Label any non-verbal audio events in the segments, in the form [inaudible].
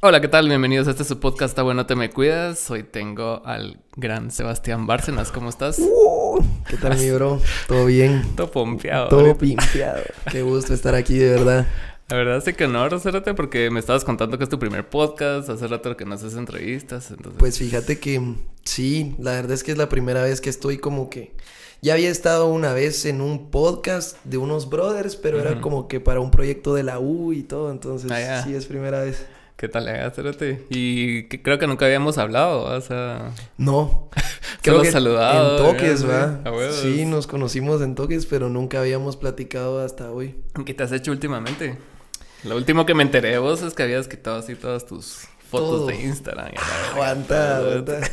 Hola, ¿qué tal? Bienvenidos a este su podcast Está bueno, te me cuidas. Hoy tengo al gran Sebastián Bárcenas. ¿Cómo estás? Uh, ¿Qué tal, mi bro? ¿Todo bien? Todo pompeado. Todo pimpeado. Qué gusto estar aquí, de verdad. La verdad sí que no, Rosérate, porque me estabas contando que es tu primer podcast, hace rato que no haces entrevistas, Pues fíjate que mm, sí, la verdad es que es la primera vez que estoy como que... Ya había estado una vez en un podcast de unos brothers, pero era como que para un proyecto de la U y todo, entonces ah, sí es primera vez. ¿Qué tal, Agárate? Y creo que nunca habíamos hablado, o sea. No. [laughs] creo que saludado. En toques, ¿verdad? Sí, nos conocimos en toques, pero nunca habíamos platicado hasta hoy. ¿Qué te has hecho últimamente? Lo último que me enteré de vos es que habías quitado así todas tus fotos de Instagram. Ah, aguanta,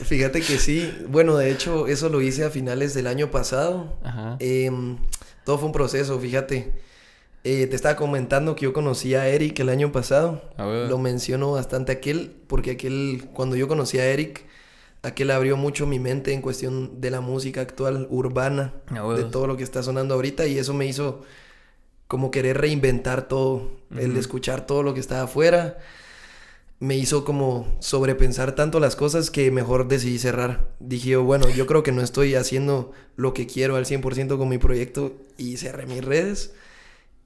Fíjate que sí. Bueno, de hecho, eso lo hice a finales del año pasado. Ajá. Em, todo fue un proceso, fíjate. Eh, te estaba comentando que yo conocí a Eric el año pasado. Ah, lo menciono bastante aquel, porque aquel, cuando yo conocí a Eric, aquel abrió mucho mi mente en cuestión de la música actual urbana, ah, de todo lo que está sonando ahorita, y eso me hizo como querer reinventar todo, el escuchar todo lo que estaba afuera. Me hizo como sobrepensar tanto las cosas que mejor decidí cerrar. Dije bueno, yo creo que no estoy haciendo lo que quiero al 100% con mi proyecto y cerré mis redes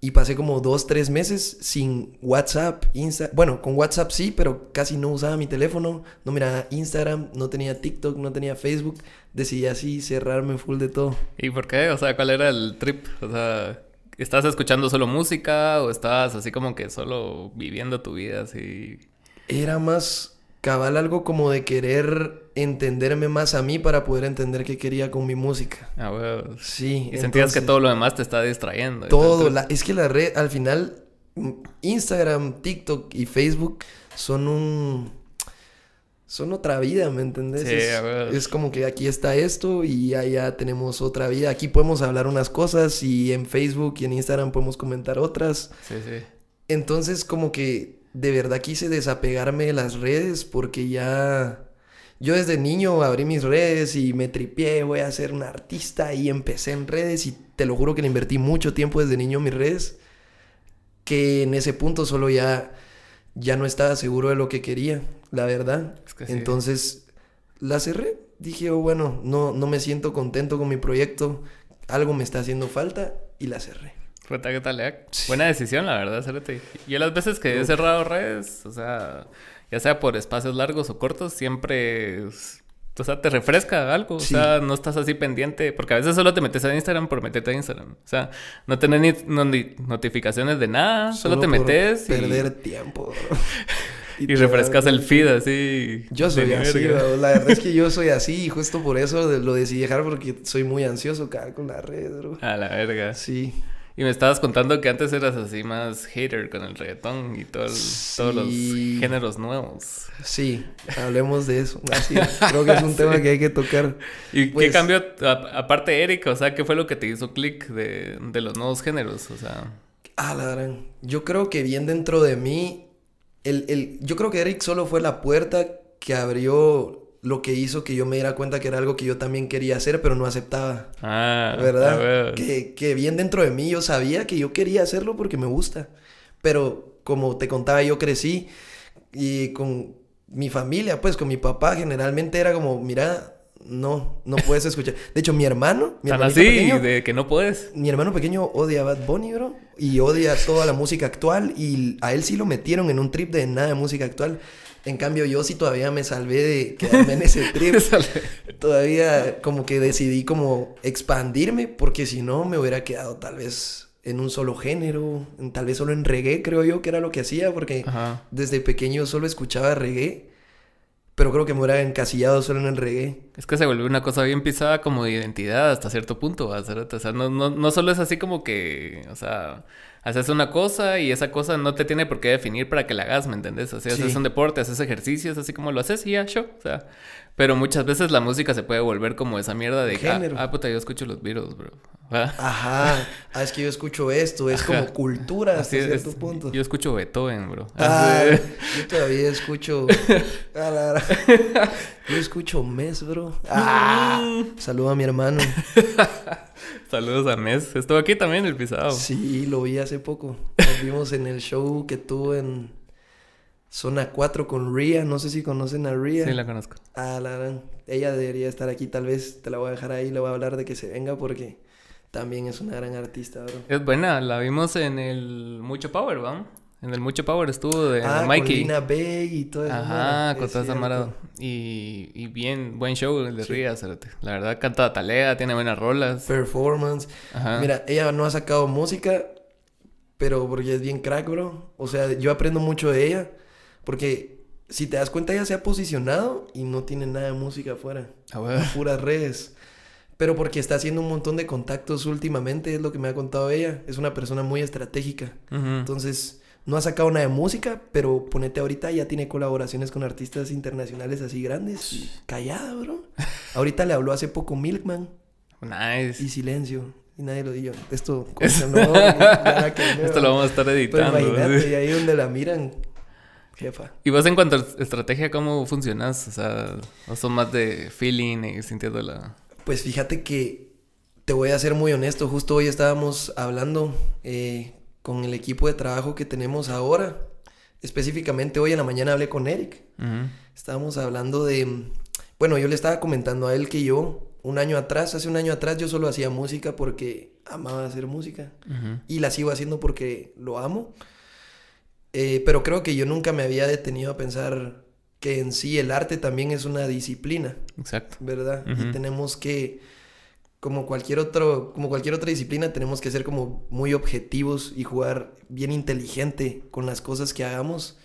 y pasé como dos, tres meses sin WhatsApp, Insta. Bueno, con WhatsApp sí, pero casi no usaba mi teléfono. No miraba Instagram, no tenía TikTok, no tenía Facebook. Decidí así cerrarme full de todo. ¿Y por qué? O sea, ¿cuál era el trip? O sea, ¿estás escuchando solo música o estabas así como que solo viviendo tu vida así? Era más cabal algo como de querer entenderme más a mí para poder entender qué quería con mi música. Ah, bueno. Sí. Y sentías que todo lo demás te está distrayendo. Todo. es que la red, al final, mm, Instagram, TikTok y Facebook son un... Son otra vida, ¿me entendés? Sí, es, ver es como que aquí está esto y allá tenemos otra vida. Aquí podemos hablar unas cosas y en Facebook y en Instagram podemos comentar otras. Sí, sí. Entonces como que de verdad quise desapegarme de las redes porque ya yo desde niño abrí mis redes y me tripié, voy a ser un artista y empecé en redes y te lo juro que le invertí mucho tiempo desde niño en mis redes, que en ese punto solo ya, ya no estaba seguro de lo que quería, la verdad. Entonces la cerré, dije, oh, bueno, no, no me siento contento con mi proyecto, algo me está haciendo falta y la cerré. ¿qué tal, eh? Buena decisión, la verdad, Yo las veces que he cerrado redes, o sea, ya sea por espacios largos o cortos, siempre o sea, te refresca algo. O sea, no estás así pendiente. Porque a veces solo te metes a Instagram por meterte a Instagram. O sea, no tenés ni, notificaciones de nada. Solo, te metes Perder tiempo. [laughs] y, refrescas el feed así. Yo soy así, la verdad es que yo [laughs] soy así y justo por eso lo decidí dejar porque soy muy ansioso cara, con la red, A la verga. Sí. Y me estabas contando que antes eras así más hater con el reggaetón y todos los géneros nuevos. Sí, hablemos de eso. Ah, creo que es un [laughs] tema que hay que tocar. ¿Y qué pues, cambió, aparte Eric, o sea, qué fue lo que te hizo clic de, los nuevos géneros? O sea... Ah, la gran. Yo creo que bien dentro de mí, el, yo creo que Eric solo fue la puerta que abrió lo que hizo que yo me diera cuenta que era algo que yo también quería hacer, pero no aceptaba. Ah, ¿verdad? Que, que, bien dentro de mí yo sabía que yo quería hacerlo porque me gusta. Pero como te contaba, yo crecí y con mi familia, pues con mi papá, generalmente era como, mira, no, no puedes escuchar. [laughs] De hecho, mi hermano, mi hermano pequeño, de que no puedes. Mi hermano pequeño odia Bad Bunny, bro, y odia toda la música actual y a él sí lo metieron en un trip de nada de música actual. En cambio, yo sí todavía me salvé de quedarme en ese [laughs] trip. todavía como que decidí como expandirme, porque si no me hubiera quedado tal vez en un solo género, tal vez solo en reggae, creo yo que era lo que hacía, porque desde pequeño solo escuchaba reggae, pero creo que me hubiera encasillado solo en el reggae. Es que se volvió una cosa bien pisada como de identidad hasta cierto punto, ¿verdad? o sea, no, no solo es así como que, o sea haces una cosa y esa cosa no te tiene por qué definir para que la hagas, ¿me entendés? Así haces un deporte, haces ejercicios, así como lo haces y ya, show. O sea, pero muchas veces la música se puede volver como esa mierda de... Ah, Género. Ah, puta, yo escucho los virus bro. ¿Ah? Ajá. Ah, es que yo escucho esto. Es como cultura hasta cierto punto. Yo escucho Beethoven, bro. Ah, yo todavía escucho... [laughs] yo escucho Mes, bro. Mm. Ah, saludo a mi hermano. [laughs] Saludos a Mes. Estuvo aquí también el pisado. Sí, lo vi hace poco. Nos vimos en el show que tuvo en... Zona 4 con Ria, no sé si conocen a Ria. Sí, la conozco. Ah, la Ella debería estar aquí, tal vez te la voy a dejar ahí, le voy a hablar de que se venga porque también es una gran artista, bro. Es buena, la vimos en el Mucho Power, ¿va? En el Mucho Power estuvo de ah, Mikey. Con y todo eso. Ajá, con toda esa y, y, bien, buen show el de sí. La verdad, canta talea, tiene buenas rolas. Performance. Ajá. Mira, ella no ha sacado música, pero porque es bien crack, bro. O sea, yo aprendo mucho de ella. Porque si te das cuenta, ella se ha posicionado y no tiene nada de música afuera. A Puras redes pero porque está haciendo un montón de contactos últimamente, es lo que me ha contado ella. Es una persona muy estratégica. Entonces, no ha sacado nada de música, pero ponete ahorita, ya tiene colaboraciones con artistas internacionales así grandes. callada, bro. [laughs] ahorita le habló hace poco Milkman. Nice. Y silencio. Y nadie lo dijo. Esto, [laughs] Esto lo vamos a estar editando. y ahí donde la miran, jefa. ¿Y vos en cuanto a estrategia, cómo funcionas? O sea, son más de feeling y sintiendo pues fíjate que te voy a ser muy honesto, justo hoy estábamos hablando eh, con el equipo de trabajo que tenemos ahora. Específicamente hoy en la mañana hablé con Eric. Estábamos hablando de... Bueno, yo le estaba comentando a él que yo un año atrás, hace un año atrás yo solo hacía música porque amaba hacer música y la sigo haciendo porque lo amo. Eh, pero creo que yo nunca me había detenido a pensar que en sí el arte también es una disciplina. Exacto. ¿Verdad? Y tenemos que, como cualquier, otro, como cualquier otra disciplina, tenemos que ser como muy objetivos y jugar bien inteligente con las cosas que hagamos.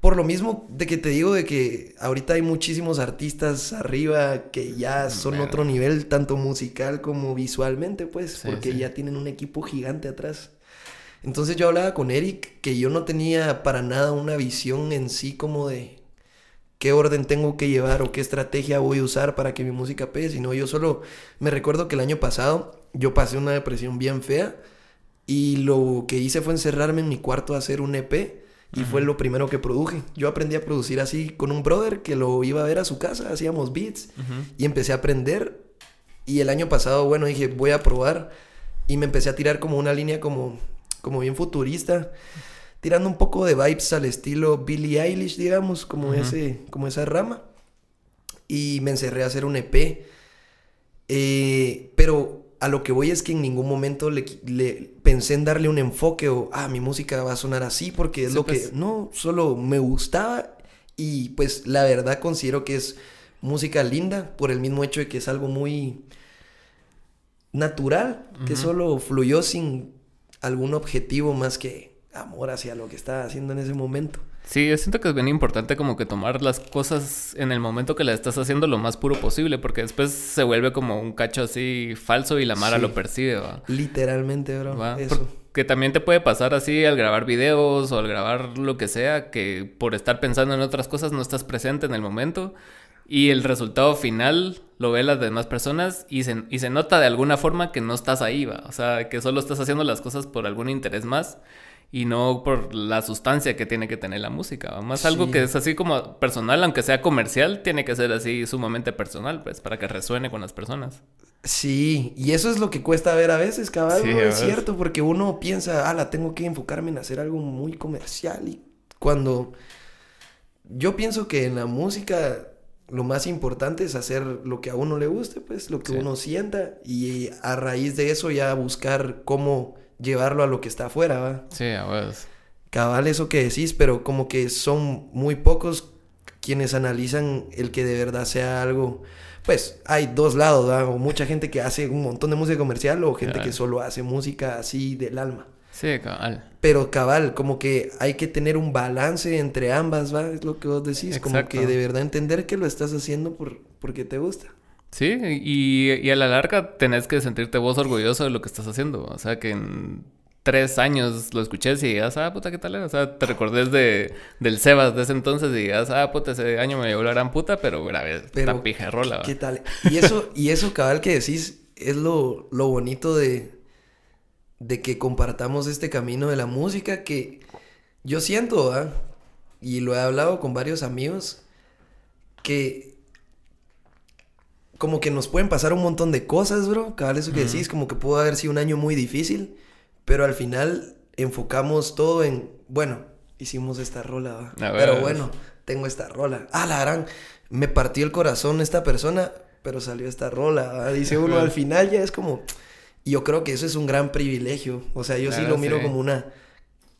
Por lo mismo de que te digo de que ahorita hay muchísimos artistas arriba que ya son otro nivel, tanto musical como visualmente, pues, porque ya tienen un equipo gigante atrás. Entonces yo hablaba con Eric que yo no tenía para nada una visión en sí como de qué orden tengo que llevar o qué estrategia voy a usar para que mi música pegue, sino yo solo me recuerdo que el año pasado yo pasé una depresión bien fea y lo que hice fue encerrarme en mi cuarto a hacer un EP y fue lo primero que produje. Yo aprendí a producir así con un brother que lo iba a ver a su casa, hacíamos beats y empecé a aprender y el año pasado, bueno, dije, voy a probar y me empecé a tirar como una línea como como bien futurista tirando un poco de vibes al estilo Billie Eilish, digamos, como, ese, como esa rama. Y me encerré a hacer un EP. Eh, pero a lo que voy es que en ningún momento le, pensé en darle un enfoque o, ah, mi música va a sonar así porque es lo que... Pues. No, solo me gustaba y pues la verdad considero que es música linda por el mismo hecho de que es algo muy natural, que solo fluyó sin algún objetivo más que amor hacia lo que está haciendo en ese momento. Sí, yo siento que es bien importante como que tomar las cosas en el momento que las estás haciendo lo más puro posible, porque después se vuelve como un cacho así falso y la Mara lo percibe, ¿va? Literalmente, bro. Eso. Que también te puede pasar así al grabar videos o al grabar lo que sea, que por estar pensando en otras cosas no estás presente en el momento y el resultado final lo ven las demás personas y se, y se nota de alguna forma que no estás ahí, ¿va? O sea, que solo estás haciendo las cosas por algún interés más y no por la sustancia que tiene que tener la música. Más algo que es así como personal, aunque sea comercial, tiene que ser así sumamente personal, pues, para que resuene con las personas. Sí, y eso es lo que cuesta ver a veces, cabal, es cierto, porque uno piensa, ah la tengo que enfocarme en hacer algo muy comercial y cuando yo pienso que en la música lo más importante es hacer lo que a uno le guste, pues, lo que uno sienta y a raíz de eso ya buscar cómo llevarlo a lo que está afuera, ¿va? Sí, a Cabal, eso que decís, pero como que son muy pocos quienes analizan el que de verdad sea algo. Pues hay dos lados, ¿va? O mucha gente que hace un montón de música comercial o gente que solo hace música así del alma. Sí, cabal. Pero cabal, como que hay que tener un balance entre ambas, ¿va? Es lo que vos decís. Como que de verdad entender que lo estás haciendo por, porque te gusta. Sí, y, y, a la larga tenés que sentirte vos orgulloso de lo que estás haciendo. O sea, que en tres años lo escuches y digas, ah, puta, ¿qué tal era? O sea, te recordés de, del Sebas de ese entonces y digas, ah, puta, ese año me llevó la gran puta, pero grave, pero, pija rola. ¿Qué tal? Y eso, y eso cabal que decís es lo, bonito de, de que compartamos este camino de la música que yo siento, ¿ah? y lo he hablado con varios amigos, que como que nos pueden pasar un montón de cosas, bro. Cada eso que decís, como que pudo haber sido un año muy difícil, pero al final enfocamos todo en, bueno, hicimos esta rola, pero bueno, tengo esta rola. Ah, la harán. me partió el corazón esta persona, pero salió esta rola. Dice uno, al final ya es como, yo creo que eso es un gran privilegio. O sea, yo sí lo miro como una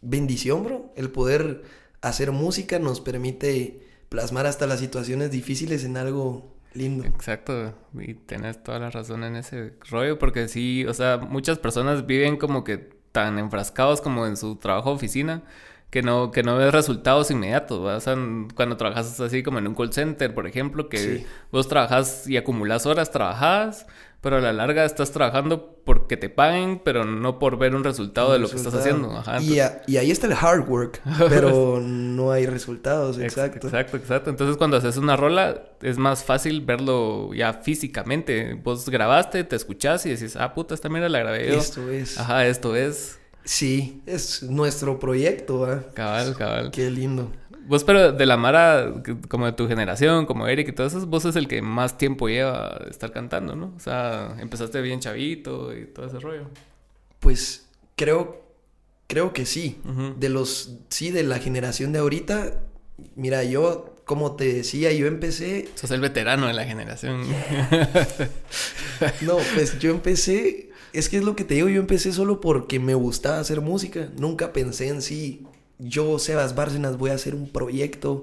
bendición, bro. El poder hacer música nos permite plasmar hasta las situaciones difíciles en algo lindo. Exacto, y tenés toda la razón en ese rollo, porque sí, o sea, muchas personas viven como que tan enfrascados como en su trabajo oficina que no, que no ves resultados inmediatos. O sea, cuando trabajas así como en un call center, por ejemplo, que vos trabajas y acumulas horas trabajadas pero a la larga estás trabajando porque te paguen, pero no por ver un resultado de lo que estás haciendo. y, ahí está el hard work, [laughs] pero no hay resultados, exacto. Exacto, exacto. Entonces cuando haces una rola es más fácil verlo ya físicamente. Vos grabaste, te escuchás y decís, ah, puta, esta mira la grabé yo. Esto es. Ajá, esto es. Sí, es nuestro proyecto. Cabal, cabal. Qué lindo. Vos, pero de la Mara, como de tu generación, como Eric y todas esas, vos es el que más tiempo lleva estar cantando, ¿no? O sea, empezaste bien chavito y todo ese rollo. Pues creo, creo que sí. De los, sí, de la generación de ahorita, mira, yo, como te decía, yo empecé. Sos el veterano de la generación. no, pues yo empecé es que es lo que te digo, yo empecé solo porque me gustaba hacer música, nunca pensé en sí yo, Sebas Bárcenas, voy a hacer un proyecto.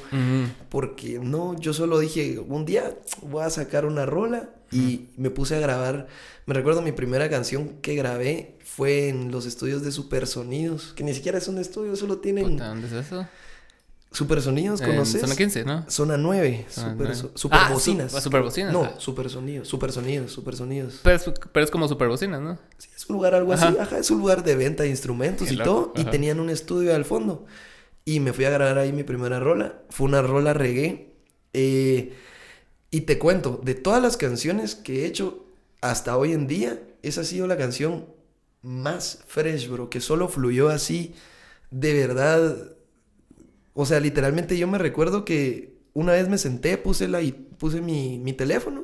Porque no, yo solo dije, un día voy a sacar una rola. Y me puse a grabar. Me recuerdo mi primera canción que grabé fue en los estudios de Supersonidos. Que ni siquiera es un estudio, solo tienen. eso? Super Sonidos, ¿conoces? zona 15, ¿no? Zona 9. super, Bocinas. super No, ah. Super Sonidos, Super Sonidos, Super Sonidos. Pero es, como Super Bocinas, ¿no? Sí, es un lugar algo así. Ajá, es un lugar de venta de instrumentos y todo. Y tenían un estudio al fondo. Y me fui a grabar ahí mi primera rola. Fue una rola reggae. Eh, y te cuento, de todas las canciones que he hecho hasta hoy en día, esa ha sido la canción más fresh, bro. Que solo fluyó así, de verdad o sea, literalmente yo me recuerdo que una vez me senté, puse, la, puse mi, mi teléfono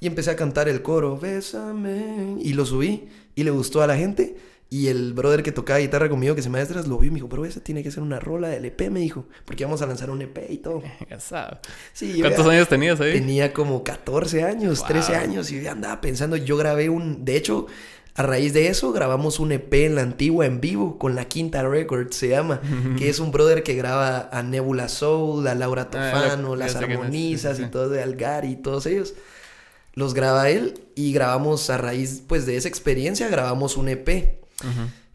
y empecé a cantar el coro, bésame, y lo subí y le gustó a la gente y el brother que tocaba guitarra conmigo, que se maestras, lo vio y me dijo, pero esa tiene que ser una rola del EP, me dijo, porque vamos a lanzar un EP y todo. Casado. [laughs] Sí, ¿Cuántos años tenías ahí? Tenía como 14 años, 13 años, y andaba pensando, yo grabé un, de hecho, a raíz de eso grabamos un EP en la antigua en vivo con la Quinta Records se llama, [laughs] que es un brother que graba a Nebula Soul, a Laura ah, Tofano, las armonizas y todo de Algar y todos ellos. Los graba él y grabamos a raíz pues de esa experiencia grabamos un EP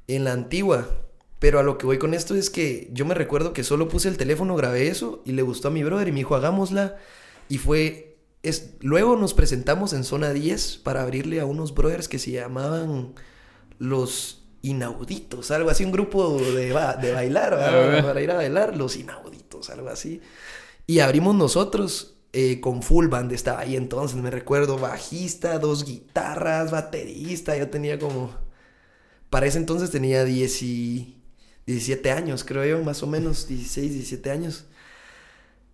en la antigua. Pero a lo que voy con esto es que yo me recuerdo que solo puse el teléfono, grabé eso y le gustó a mi brother y me dijo, hagámosla. Y fue... Es, luego nos presentamos en zona 10 para abrirle a unos brothers que se llamaban los inauditos, algo así, un grupo de, bailar, [laughs] para ir a bailar, los inauditos, algo así. Y abrimos nosotros eh, con full band, estaba ahí entonces, me recuerdo, bajista, dos guitarras, baterista, yo tenía como para ese entonces tenía 10 y 17 años, creo yo, más o menos, 16, 17 años.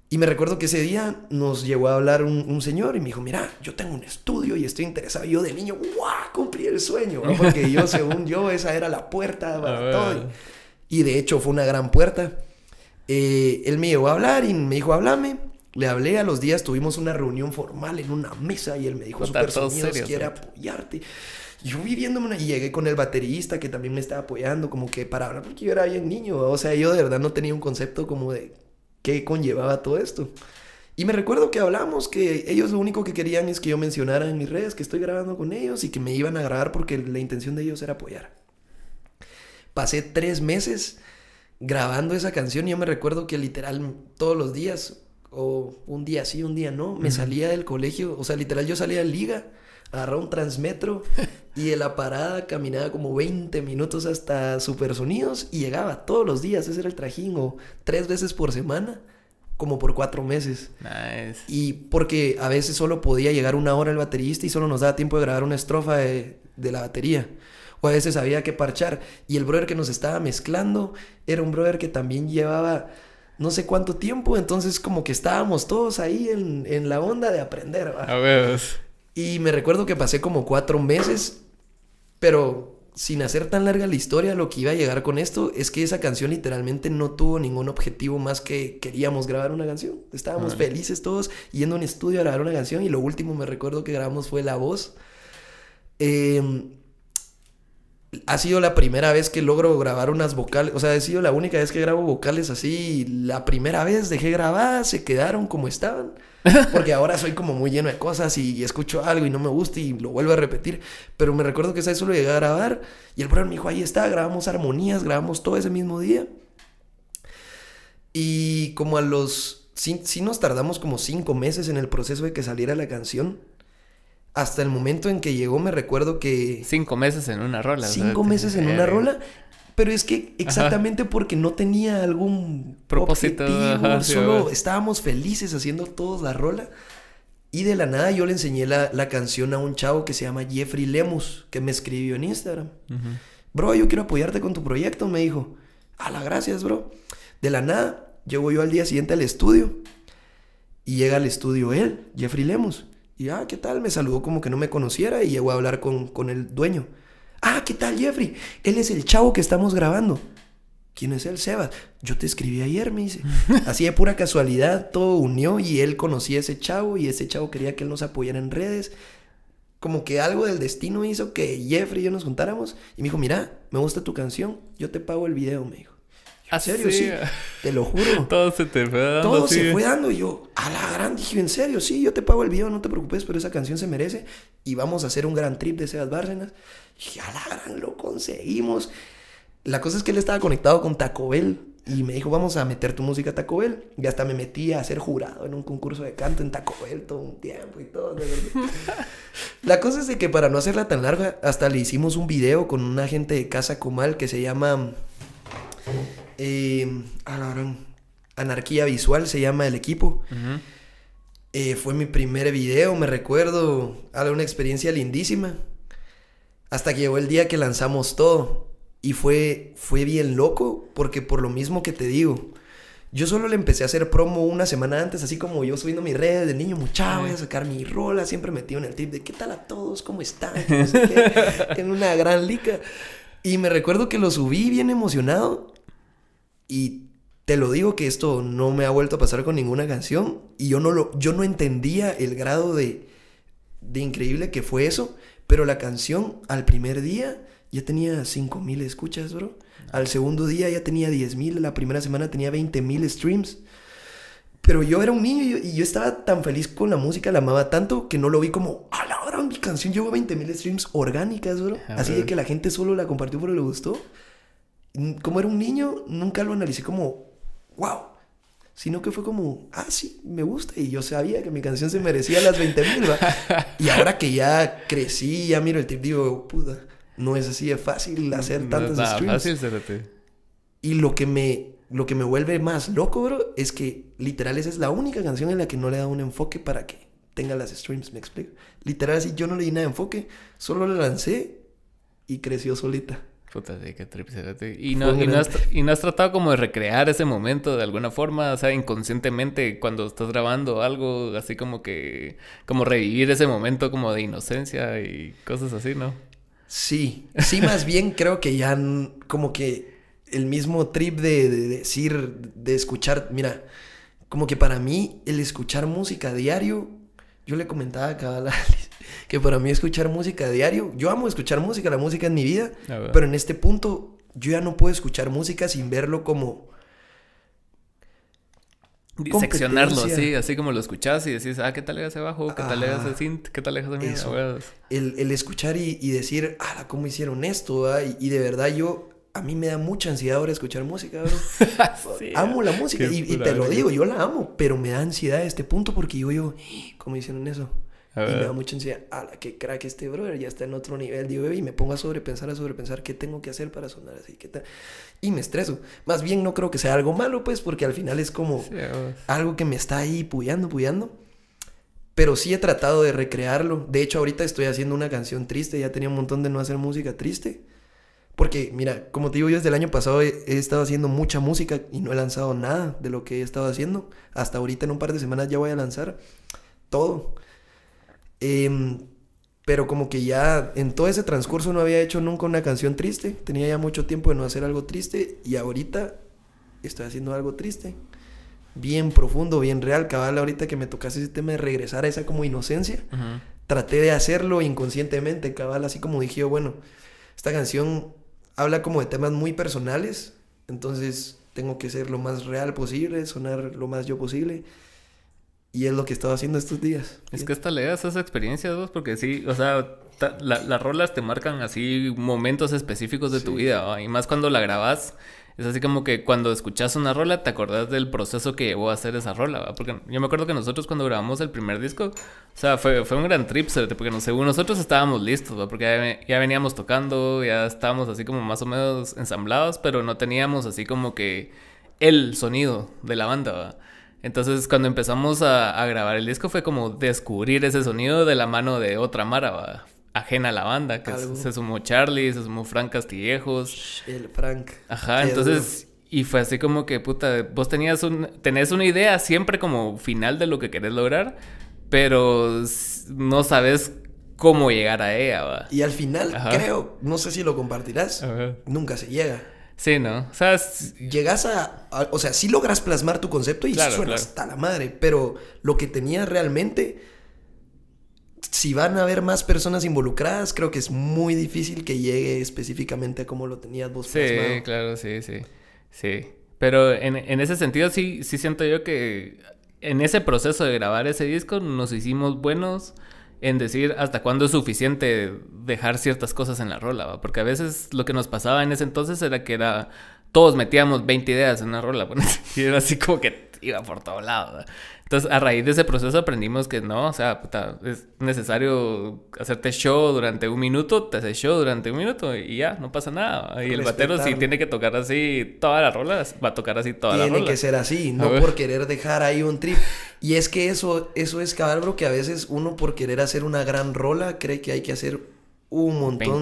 Y me recuerdo que ese día nos llegó a hablar un, señor y me dijo, mira, yo tengo un estudio y estoy interesado. yo de niño, ¡guau! Cumplí el sueño, porque yo, [laughs] según yo, esa era la puerta Y de hecho fue una gran puerta. Eh, él me llegó a hablar y me dijo, háblame. Le hablé a los días, tuvimos una reunión formal en una mesa y él me dijo, Super sonido, quiere apoyarte yo viviéndome una... Y llegué con el baterista que también me estaba apoyando, como que para hablar, porque yo era bien niño, o sea, yo de verdad no tenía un concepto como de qué conllevaba todo esto. Y me recuerdo que hablamos que ellos lo único que querían es que yo mencionara en mis redes que estoy grabando con ellos y que me iban a grabar porque la intención de ellos era apoyar. Pasé tres meses grabando esa canción y yo me recuerdo que literal todos los días, o un día sí, un día no, me salía del colegio, o sea, literal yo salía de liga agarraba un transmetro [laughs] y de la parada caminaba como 20 minutos hasta Supersonidos y llegaba todos los días, ese era el trajín, o tres veces por semana, como por cuatro meses. Nice. Y porque a veces solo podía llegar una hora el baterista y solo nos daba tiempo de grabar una estrofa de, la batería. O a veces había que parchar. Y el brother que nos estaba mezclando era un brother que también llevaba no sé cuánto tiempo, entonces como que estábamos todos ahí en, la onda de aprender. A ver. Y me recuerdo que pasé como cuatro meses, pero sin hacer tan larga la historia, lo que iba a llegar con esto es que esa canción literalmente no tuvo ningún objetivo más que queríamos grabar una canción. Estábamos felices todos yendo a un estudio a grabar una canción y lo último me recuerdo que grabamos fue la voz. Em, ha sido la primera vez que logro grabar unas vocales, o sea, ha sido la única vez que grabo vocales así. La primera vez dejé grabar, se quedaron como estaban. [laughs] Porque ahora soy como muy lleno de cosas y, escucho algo y no me gusta y lo vuelvo a repetir. Pero me recuerdo que esa vez solo llegué a grabar y el brother me dijo, ahí está, grabamos armonías, grabamos todo ese mismo día. Y como a los... Sí, sí nos tardamos como cinco meses en el proceso de que saliera la canción hasta el momento en que llegó me recuerdo que... Cinco meses en una rola. Cinco meses en una eh, rola pero es que exactamente porque no tenía algún propósito, solo estábamos felices haciendo todos la rola. Y de la nada yo le enseñé la, canción a un chavo que se llama Jeffrey Lemus, que me escribió en Instagram. Bro, yo quiero apoyarte con tu proyecto, me dijo. A la gracias, bro. De la nada, llego yo al día siguiente al estudio. Y llega al estudio él, Jeffrey Lemus. Y, ah, ¿qué tal? Me saludó como que no me conociera y llegó a hablar con, con el dueño. Ah, ¿qué tal, Jeffrey? Él es el chavo que estamos grabando. ¿Quién es él, Sebas? Yo te escribí ayer, me dice. [laughs] Así de pura casualidad, todo unió y él conocía a ese chavo y ese chavo quería que él nos apoyara en redes. Como que algo del destino hizo que Jeffrey y yo nos juntáramos y me dijo, mira, me gusta tu canción, yo te pago el video, me dijo. A serio, sí. Te lo juro. Todo se te fue dando. Todo se fue dando. Y yo, a la gran, dije, en serio, sí, yo te pago el video, no te preocupes, pero esa canción se merece. Y vamos a hacer un gran trip de Sebas Bárcenas. Y a la gran, lo conseguimos. La cosa es que él estaba conectado con Taco Bell. Y me dijo, vamos a meter tu música a Taco Bell. Y hasta me metí a ser jurado en un concurso de canto en Taco Bell todo un tiempo y todo. [laughs] la cosa es de que para no hacerla tan larga, hasta le hicimos un video con un agente de Casa Comal que se llama... Em, ah, Anarquía Visual se llama el equipo. Eh, fue mi primer video, me recuerdo. Una experiencia lindísima. Hasta que llegó el día que lanzamos todo. Y fue, fue bien loco, porque por lo mismo que te digo, yo solo le empecé a hacer promo una semana antes, así como yo subiendo mis redes de niño, muchacho, voy a sacar mi rola, siempre metido en el tip de qué tal a todos, cómo están, [laughs] en una gran lica. Y me recuerdo que lo subí bien emocionado y te lo digo que esto no me ha vuelto a pasar con ninguna canción y yo no, lo, yo no entendía el grado de, increíble que fue eso, pero la canción al primer día ya tenía mil escuchas, bro. Al segundo día ya tenía 10.000, la primera semana tenía 20.000 streams. Pero yo era un niño y yo, estaba tan feliz con la música, la amaba tanto que no lo vi como, a la hora mi canción llevó mil streams orgánicas, bro. Así de que la gente solo la compartió porque le gustó como era un niño, nunca lo analicé como, wow, sino que fue como, ah, sí, me gusta y yo sabía que mi canción se merecía las 20 mil. [laughs] y ahora que ya crecí, ya miro el tip, digo, puta, no es así de fácil hacer tantas streams. Fácil, y lo que me lo que me vuelve más loco, bro, es que literal esa es la única canción en la que no le da un enfoque para que tenga las streams, me explico. Literal si yo no le di nada de enfoque, solo la lancé y creció solita. Y no, y, no has, tratado como de recrear ese momento de alguna forma, o sea, inconscientemente cuando estás grabando algo, así como que, como revivir ese momento como de inocencia y cosas así, ¿no? Sí, sí, más bien creo que ya como que el mismo trip de, decir, de escuchar, mira, como que para mí el escuchar música diario, yo le comentaba a [laughs] la que para mí escuchar música a diario, yo amo escuchar música, la música es mi vida, ah, pero en este punto yo ya no puedo escuchar música sin verlo como... Diseccionarlo, así, así como lo escuchas y decís, ah, ¿qué tal le hace bajo? ¿Qué tal le hace synth? ¿Qué tal le hace mis el, el escuchar y, decir, ah, ¿cómo hicieron esto? Ah? Y, de verdad yo a mí me da mucha ansiedad ahora escuchar música, bro. [laughs] amo ah. la música y, te lo digo, yo la amo, pero me da ansiedad a este punto porque yo, yo, ¿cómo hicieron eso? Y me da mucha ansiedad. la qué crack este brother! Ya está en otro nivel. Digo, y me pongo a sobrepensar, a sobrepensar qué tengo que hacer para sonar así. ¿Qué tal? Y me estreso. Más bien no creo que sea algo malo, pues, porque al final es como algo que me está ahí puyando, puyando. Pero sí he tratado de recrearlo. De hecho, ahorita estoy haciendo una canción triste. Ya tenía un montón de no hacer música triste. Porque, mira, como te digo, yo desde el año pasado he, estado haciendo mucha música y no he lanzado nada de lo que he estado haciendo. Hasta ahorita en un par de semanas ya voy a lanzar todo. Em, pero como que ya en todo ese transcurso no había hecho nunca una canción triste. Tenía ya mucho tiempo de no hacer algo triste y ahorita estoy haciendo algo triste. Bien profundo, bien real. Cabal, ahorita que me tocase ese tema de regresar a esa como inocencia, traté de hacerlo inconscientemente. Cabal, así como dije bueno, esta canción habla como de temas muy personales. Entonces tengo que ser lo más real posible, sonar lo más yo posible. Y es lo que he estado haciendo estos días. Es que hasta le das esas experiencias vos, porque sí, o sea, las rolas te marcan así momentos específicos de tu vida, y más cuando la grabas, Es así como que cuando escuchas una rola te acordás del proceso que llevó a hacer esa rola, ¿verdad? Porque yo me acuerdo que nosotros cuando grabamos el primer disco, o sea, fue, fue un gran trip, porque no, según nosotros estábamos listos, Porque ya, veníamos tocando, ya estábamos así como más o menos ensamblados, pero no teníamos así como que el sonido de la banda, ¿verdad? Entonces, cuando empezamos a, grabar el disco, fue como descubrir ese sonido de la mano de otra Mara, ajena a la banda, que se sumó Charlie, se sumó Frank Castillejos. El Frank. Ajá, entonces, y fue así como que, puta, vos tenías un, tenés una idea siempre como final de lo que querés lograr, pero no sabes cómo llegar a ella, Y al final, creo, no sé si lo compartirás, nunca se llega. Sí, ¿no? O sea, llegas a, O sea, sí logras plasmar tu concepto y suena hasta la madre, pero lo que tenías realmente. Si van a haber más personas involucradas, creo que es muy difícil que llegue específicamente a cómo lo tenías vos plasmado. Sí, claro, sí, sí. Sí. Pero en, en ese sentido, sí, sí siento yo que en ese proceso de grabar ese disco nos hicimos buenos en decir hasta cuándo es suficiente dejar ciertas cosas en la rola, porque a veces lo que nos pasaba en ese entonces era que era todos metíamos 20 ideas en una rola, [laughs] y era así como que iba por todo lado. Entonces, a raíz de ese proceso aprendimos que no, o sea, es necesario hacerte show durante un minuto, te haces show durante un minuto y ya, no pasa nada. Y el batero si tiene que tocar así todas las rolas, va a tocar así toda la rola. Tiene que ser así, no por querer dejar ahí un trip. Y es que eso, eso es cabrón, que a veces uno por querer hacer una gran rola cree que hay que hacer un montón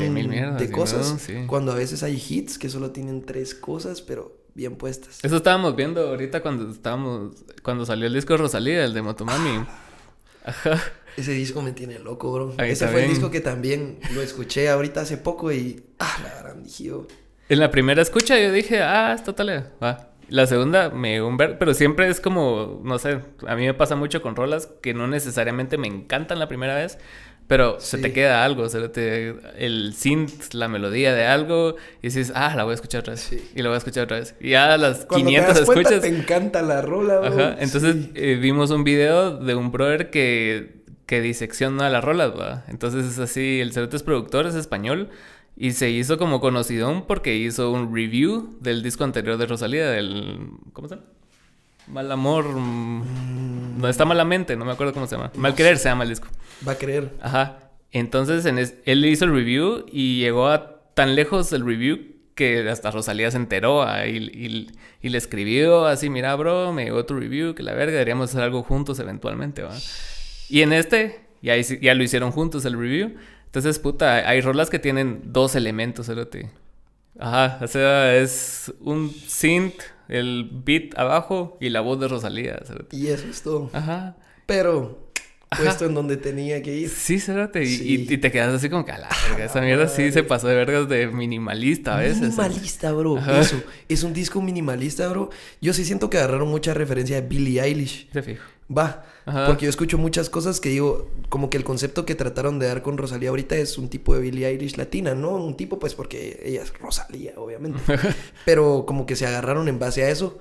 de cosas. Cuando a veces hay hits que solo tienen tres cosas, pero bien puestas. Eso estábamos viendo ahorita cuando estábamos, cuando salió el disco Rosalía, el de Motomami. Ah. Ajá. Ese disco me tiene loco, bro. Ese fue el disco que también lo escuché ahorita hace poco y. Ah, la gran dijido. En la primera escucha yo dije, ah, está tal, eh, va. La segunda me un pero siempre es como, no sé, a mí me pasa mucho con rolas que no necesariamente me encantan la primera vez, pero se te queda algo, el synth, la melodía de algo, y dices, ah, la voy a escuchar otra vez. Y la voy a escuchar otra vez. Y a las 500 escuchas. te encanta la rola, bro. Ajá. Entonces eh, vimos un video de un brother que, que disecciona las rolas, ¿verdad? Entonces es así, el cerote es productor, es español. Y se hizo como conocidón porque hizo un review del disco anterior de Rosalía, del. ¿Cómo se llama? Mal amor. Mm, no, está malamente, no me acuerdo cómo se llama. Mal querer se llama el disco. Va a querer. Ajá. Entonces en él hizo el review y llegó a tan lejos el review que hasta Rosalía se enteró ah, y, le escribió así, mira, bro, me llegó tu review, que la verga, deberíamos hacer algo juntos eventualmente, ¿va? Y en este, ya, ya lo hicieron juntos el review. Entonces, puta, hay rolas que tienen dos elementos, ¿verdad? Ajá, o sea, es un synth el beat abajo y la voz de Rosalía. Y eso es todo. Ajá. Pero puesto en donde tenía que ir. Sí, Cerate. Y, te quedas así como que la ah, Esa mierda sí se pasó de vergas de minimalista a veces. ¿eh? Minimalista, bro. Eso. Es un disco minimalista, bro. Yo sí siento que agarraron mucha referencia de Billie Eilish. Te fijo. Va. Porque yo escucho muchas cosas que digo, como que el concepto que trataron de dar con Rosalía ahorita es un tipo de Billie Irish latina, ¿no? Un tipo, pues, porque ella es Rosalía, obviamente. [laughs] Pero como que se agarraron en base a eso.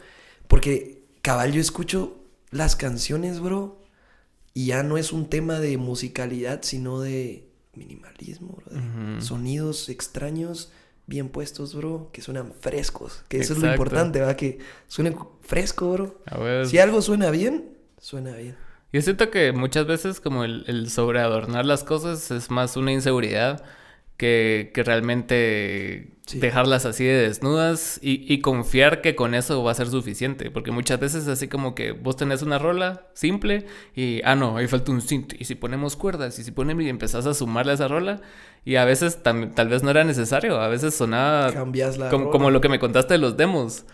Porque, caballo escucho las canciones, bro. Y ya no es un tema de musicalidad, sino de minimalismo, Sonidos extraños bien puestos, bro, que suenan frescos. Que eso es lo importante, ¿verdad? Que suena fresco, bro. Si algo suena bien, suena bien. Yo siento que muchas veces como el, sobre sobreadornar las cosas es más una inseguridad que, realmente dejarlas así de desnudas y, confiar que con eso va a ser suficiente. Porque muchas veces así como que vos tenés una rola simple y, ah, no, ahí falta un cinto. Y si ponemos cuerdas y si ponemos y empezás a sumarle a esa rola y a veces tal vez no era necesario, a veces sonaba como lo que me contaste de los demos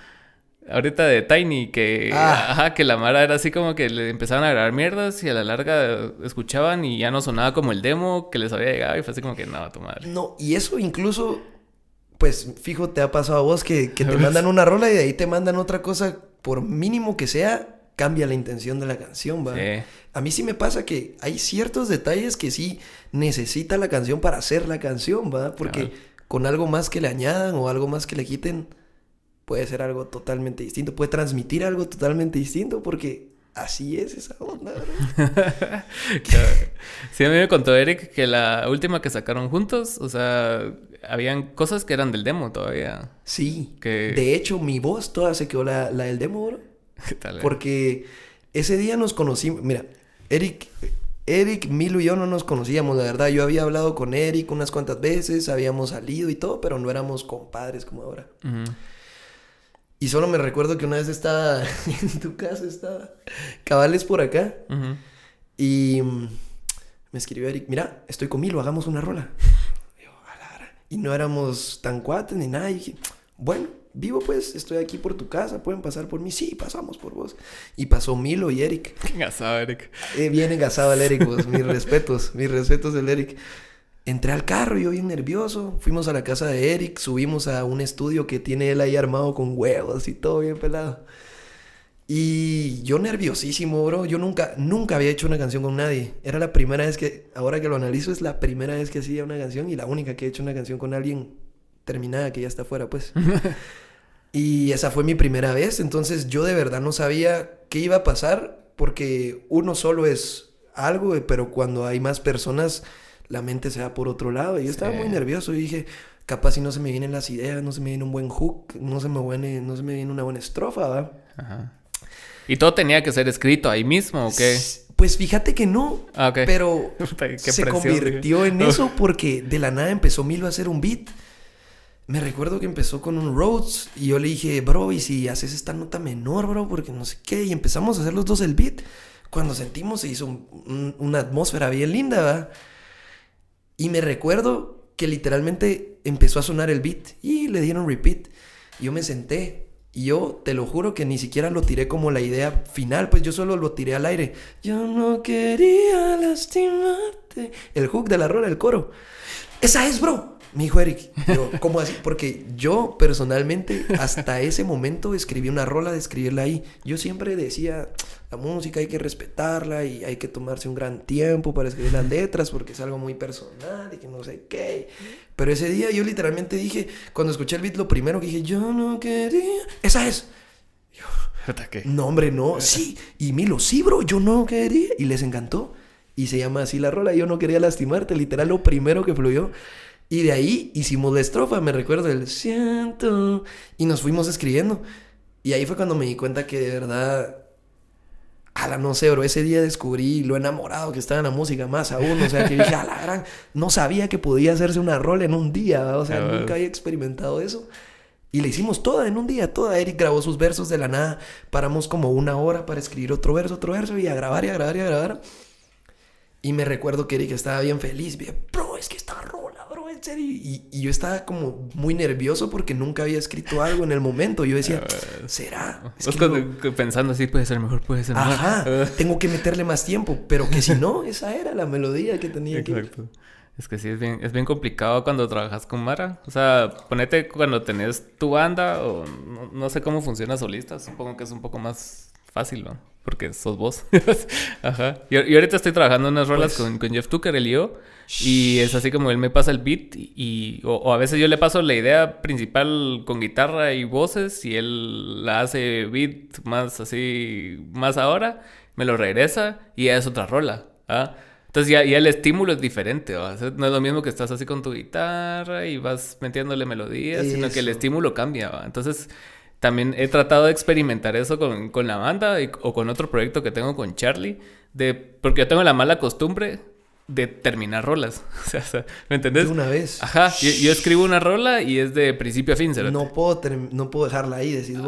ahorita de Tiny, que, ah. que la Mara era así como que le empezaban a grabar mierdas y a la larga escuchaban y ya no sonaba como el demo que les había llegado y fue así como que nada, a tu madre. No, y eso incluso, pues fijo, te ha pasado a vos que, te mandan una rola y de ahí te mandan otra cosa, por mínimo que sea, cambia la intención de la canción, ¿va? A mí sí me pasa que hay ciertos detalles que sí necesita la canción para hacer la canción, ¿va? Porque con algo más que le añadan o algo más que le quiten puede ser algo totalmente distinto, puede transmitir algo totalmente distinto porque así es esa onda. ¿verdad? [laughs] sí, a mí me contó Eric que la última que sacaron juntos, o sea, habían cosas que eran del demo todavía. Sí. Que... De hecho, mi voz toda se quedó la, la del demo, [laughs] ¿Qué tal? Eh? Porque ese día nos conocimos, mira, Eric... Eric, Milo y yo no nos conocíamos, la verdad. Yo había hablado con Eric unas cuantas veces, habíamos salido y todo, pero no éramos compadres como ahora. Y solo me recuerdo que una vez estaba [laughs] en tu casa, estaba cabales por acá. Y mm, me escribió Eric, mira, estoy con Milo, hagamos una rola. Y, no éramos tan cuates ni nada. Y dije, bueno, vivo pues, estoy aquí por tu casa, pueden pasar por mí. Sí, pasamos por vos. Y pasó Milo y Eric. Engasado, Eric. Eh, bien engasado el Eric, Mis respetos, mis respetos del Eric entré al carro, yo bien nervioso. Fuimos a la casa de Eric, subimos a un estudio que tiene él ahí armado con huevos y todo bien pelado. Y yo nerviosísimo, bro. Yo nunca, nunca había hecho una canción con nadie. Era la primera vez que, ahora que lo analizo, es la primera vez que hacía una canción y la única que he hecho una canción con alguien terminada, que ya está fuera, pues. [laughs] y esa fue mi primera vez. Entonces yo de verdad no sabía qué iba a pasar porque uno solo es algo, pero cuando hay más personas la mente se va por otro lado. Y yo estaba muy nervioso y dije, capaz si no se me vienen las ideas, no se me viene un buen hook, no se me, viene, no se me viene una buena estrofa, ¿verdad? Ajá. ¿Y todo tenía que ser escrito ahí mismo o qué? Pues fíjate que no, ah, pero [laughs] se convirtió en eso porque de la nada empezó Milo a hacer un beat. Me recuerdo que empezó con un Rhodes y yo le dije, bro, ¿y si haces esta nota menor, bro? Porque no sé qué. Y empezamos a hacer los dos el beat. Cuando sentimos se hizo una atmósfera bien linda, ¿verdad? Y me recuerdo que literalmente empezó a sonar el beat y le dieron repeat. Yo me senté y yo te lo juro que ni siquiera lo tiré como la idea final, pues yo solo lo tiré al aire. Yo no quería lastimarte. El hook de la rola, el coro. Esa es, bro. Mi dijo Eric. Yo, [laughs] ¿cómo así? Porque yo personalmente hasta ese momento escribí una rola de escribirla ahí. Yo siempre decía, la música hay que respetarla y hay que tomarse un gran tiempo para escribir las letras porque es algo muy personal y que no sé qué. Pero ese día yo literalmente dije, cuando escuché el beat, lo primero que dije, yo no quería. Esa es. Yo, ¿Qué? No, hombre, no. Eh. Sí. Y Milo, sí, bro, yo no quería. Y les encantó. Y se llama así la rola. Yo no quería lastimarte. Literal, lo primero que fluyó. Y de ahí hicimos la estrofa, me recuerdo el siento. Y nos fuimos escribiendo. Y ahí fue cuando me di cuenta que de verdad ala, no sé, bro, ese día descubrí lo enamorado que estaba en la música, más aún, o sea, que dije, [laughs] la gran, no sabía que podía hacerse una rol en un día, o sea, ah, nunca había experimentado eso. Y le hicimos toda en un día, toda. Eric grabó sus versos de la nada. Paramos como una hora para escribir otro verso, otro verso y a grabar y a grabar y a grabar. Y me recuerdo que Eric estaba bien feliz, bien, bro, es que está y, yo estaba como muy nervioso porque nunca había escrito algo en el momento. Yo decía, ah. ¿será? Pues pensando así, puede ser mejor, puede ser mejor. Ajá, [laughs] tengo que meterle más tiempo, pero que si no, esa era la melodía que tenía Exacto. Es que sí, es bien, es bien complicado cuando trabajas con Mara. O sea, ponete cuando tenés tu banda o no, sé cómo funciona solista, supongo que es un poco más fácil, ¿no? Porque sos vos. [laughs] Ajá. Y, ahorita estoy trabajando unas rolas pues con, Jeff Tucker, el lío y es así como él me pasa el beat y o, a veces yo le paso la idea principal con guitarra y voces y él la hace beat más así, más ahora, me lo regresa y es otra rola. ¿ah? Entonces ya, el estímulo es diferente, no es lo mismo que estás así con tu guitarra y vas metiéndole melodías, sino que el estímulo cambia. Entonces también he tratado de experimentar eso con, la banda o con otro proyecto que tengo con Charlie, de, porque yo tengo la mala costumbre de terminar rolas. [laughs] O sea, ¿me entendés? De una vez. Ajá, yo, escribo una rola y es de principio a fin, ¿verdad? No puedo, no puedo dejarla ahí, decís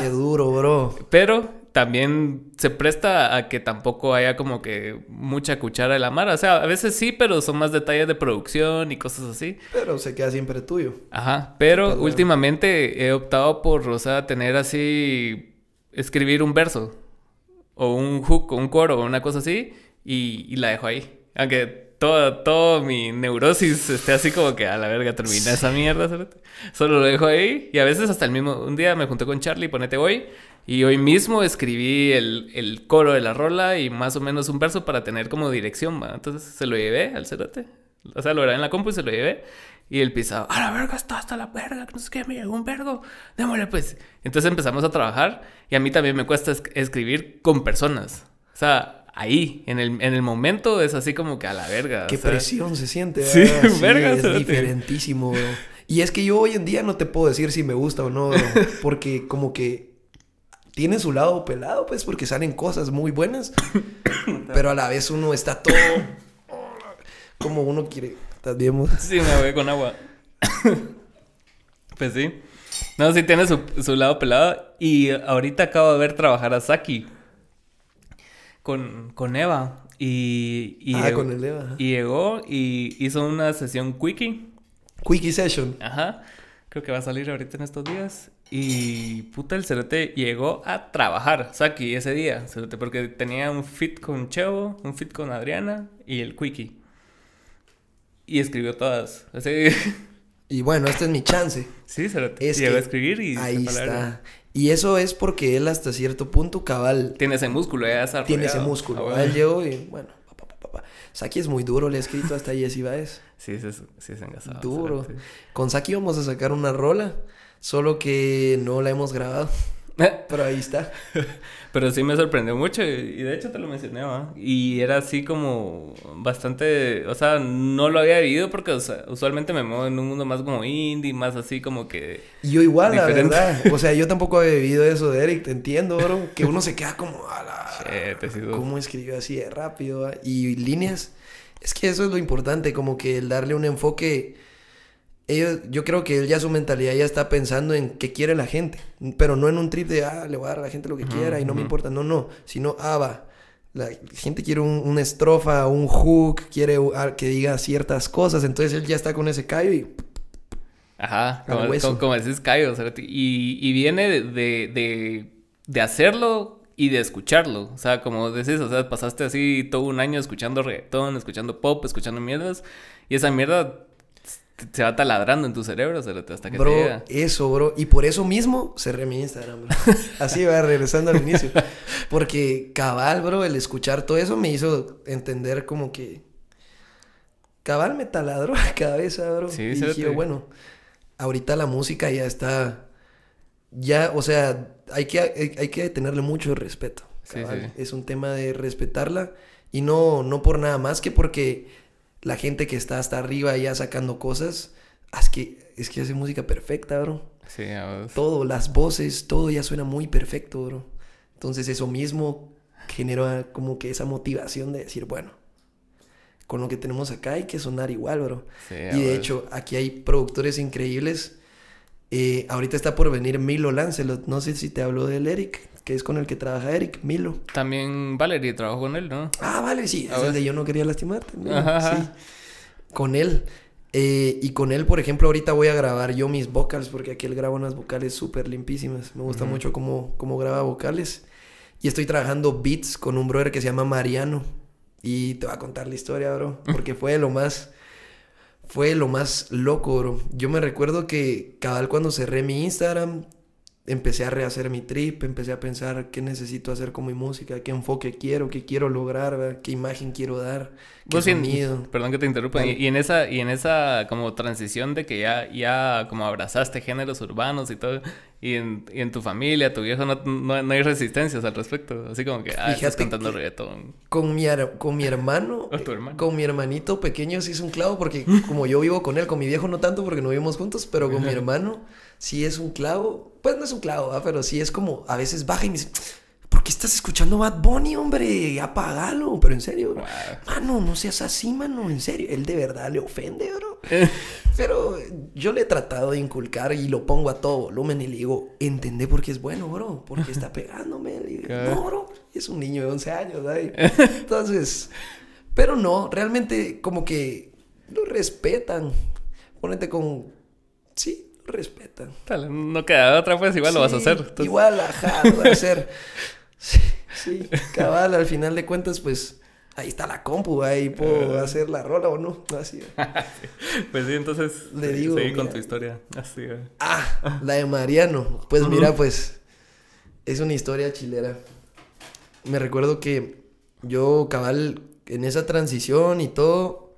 qué duro, bro. Pero también se presta a que tampoco haya como que mucha cuchara de la mar, O sea, a veces sí, pero son más detalles de producción y cosas así. Pero se queda siempre tuyo. Ajá, pero últimamente he optado por, o sea, tener así, escribir un verso o un hook, o un coro o una cosa así y la dejo ahí. Aunque toda, todo mi neurosis esté así como que a la verga termina esa mierda. Solo lo dejo ahí. Y a veces hasta el mismo. Un día me junté con Charlie, ponete hoy. Y hoy mismo escribí el, el coro de la rola y más o menos un verso para tener como dirección. ¿va? Entonces se lo llevé al cerote. O sea, lo grabé en la compu y se lo llevé. Y el pisado, a la verga, está hasta la verga, no sé qué, me llegó un vergo, démosle pues. Entonces empezamos a trabajar y a mí también me cuesta escribir con personas. O sea, ahí, en el, momento, es así como que a la verga. Qué presión se siente. Sí, Es diferentísimo, Y es que yo hoy en día no te puedo decir si me gusta o no, porque como que tiene su lado pelado, pues, porque salen cosas muy buenas, [coughs] pero a la vez uno está todo como uno quiere. También. Sí, me voy con agua. pues sí. No, sí tiene su, su lado pelado. Y ahorita acabo de ver trabajar a Saki con, con Eva. Y, y ah, llegó, con Eva. Y llegó y hizo una sesión quickie. Quickie session. Ajá. Creo que va a salir ahorita en estos días. Y puta, el cerote llegó a trabajar, aquí, ese día. Cerote, porque tenía un fit con Chevo, un fit con Adriana y el Quickie. Y escribió todas. [laughs] Y bueno, esta es mi chance. Sí, cerote. llegó a escribir y. Ahí está. Y eso es porque él hasta cierto punto cabal... Tiene ese músculo, ya eh, Tiene ese músculo. Ah, llegó y, bueno, Saki es muy duro, le he escrito hasta Jessy Baez. sí, es, sí es engasado. Duro. Con Saki vamos a sacar una rola, solo que no la hemos grabado. [laughs] Pero ahí está. Pero sí me sorprendió mucho y de hecho te lo mencioné, ¿va? Y era así como bastante, o sea, no lo había vivido porque usualmente me muevo en un mundo más como indie, más así como que... yo igual, la verdad. O sea, yo tampoco había vivido eso de Eric, te entiendo, bro. Que uno se queda como a la... ¿Cómo escribió así de rápido? Y líneas. Es que eso es lo importante, como que el darle un enfoque yo creo que él ya su mentalidad ya está pensando en qué quiere la gente, pero no en un trip de, ah, le voy a dar a la gente lo que quiera y no me importa, no, no, sino, ah, va, la gente quiere una estrofa, un hook, quiere que diga ciertas cosas, entonces él ya está con ese callo y... Ajá, como, como, como, y, viene de, de, de, hacerlo y de escucharlo, o sea, como decís, o sea, pasaste así todo un año escuchando reggaetón, escuchando pop, escuchando mierdas, y esa mierda se va taladrando en tu cerebro hasta que bro, te Bro, eso, bro. Y por eso mismo cerré mi Instagram, bro. [laughs] Así va, regresando al inicio. Porque cabal, bro, el escuchar todo eso me hizo entender como que... Cabal me taladró [laughs] la cabeza, bro. Sí, y dije, bueno, ahorita la música ya está... Ya, o sea, hay que, hay, que tenerle mucho respeto. Es un tema de respetarla. Y no, no por nada más que porque la gente que está hasta arriba ya sacando cosas, es que, es que hace música perfecta, bro. Sí, todo, las voces, todo ya suena muy perfecto, bro. Entonces eso mismo genera como que esa motivación de decir, bueno, con lo que tenemos acá hay que sonar igual, bro. Sí, y de hecho, aquí hay productores increíbles. Eh, ahorita está por venir Milo Lancelot, no sé si te habló del Eric que es con el que trabaja Eric, Milo. También Valerie trabajó con él, ¿no? Ah, vale, sí, ah, es el de Yo no quería lastimarte. sí. Con él. Eh, y con él, por ejemplo, ahorita voy a grabar yo mis vocals, porque aquí él graba unas vocales súper limpísimas. Me gusta mucho cómo, cómo graba vocales. Y estoy trabajando beats con un brother que se llama Mariano. Y te va a contar la historia, bro. [laughs] Porque fue lo más. Fue lo más loco, bro. Yo me recuerdo que cabal cuando cerré mi Instagram, empecé a rehacer mi trip, empecé a pensar qué necesito hacer con mi música, qué enfoque quiero, qué quiero lograr, qué imagen quiero dar, qué sonido. perdón que te interrumpa. Y, en esa y en esa como transición de que ya ya como abrazaste géneros urbanos y todo y en, y en tu familia, tu viejo no, no, hay resistencias al respecto, así como que ah, estás cantando reggaetón. Con mi con mi hermano, [laughs] hermano, con mi hermanito pequeño sí es un clavo porque como yo vivo con él, con mi viejo no tanto porque no vivimos juntos, pero con mi hermano sí es un clavo pues no es un clavo, pero sí es como a veces baja y me dice, ¿por qué estás escuchando Bad Bunny, hombre? Apagalo, pero en serio, bro. Mano, no seas así, mano, en serio. Él de verdad le ofende, bro. [laughs] pero yo le he tratado de inculcar y lo pongo a todo volumen y le digo, entendé por qué es bueno, bro, porque está pegándome. no, bro, es un niño de 11 años, ¿eh? [laughs] Entonces, pero no, realmente como que lo respetan. Ponete con, sí, respetan. no queda otra, pues igual lo vas a hacer. Igual, ajá, lo a hacer. [laughs] sí, sí, cabal, al final de cuentas, pues ahí está la compu, ahí puedo ah. hacer la rola o no. Así. [laughs] pues sí, entonces. Le digo. Seguí con tu historia. Así. Ah. ah, la de Mariano. Pues mira, pues es una historia chilera. Me recuerdo que yo, cabal, en esa transición y todo,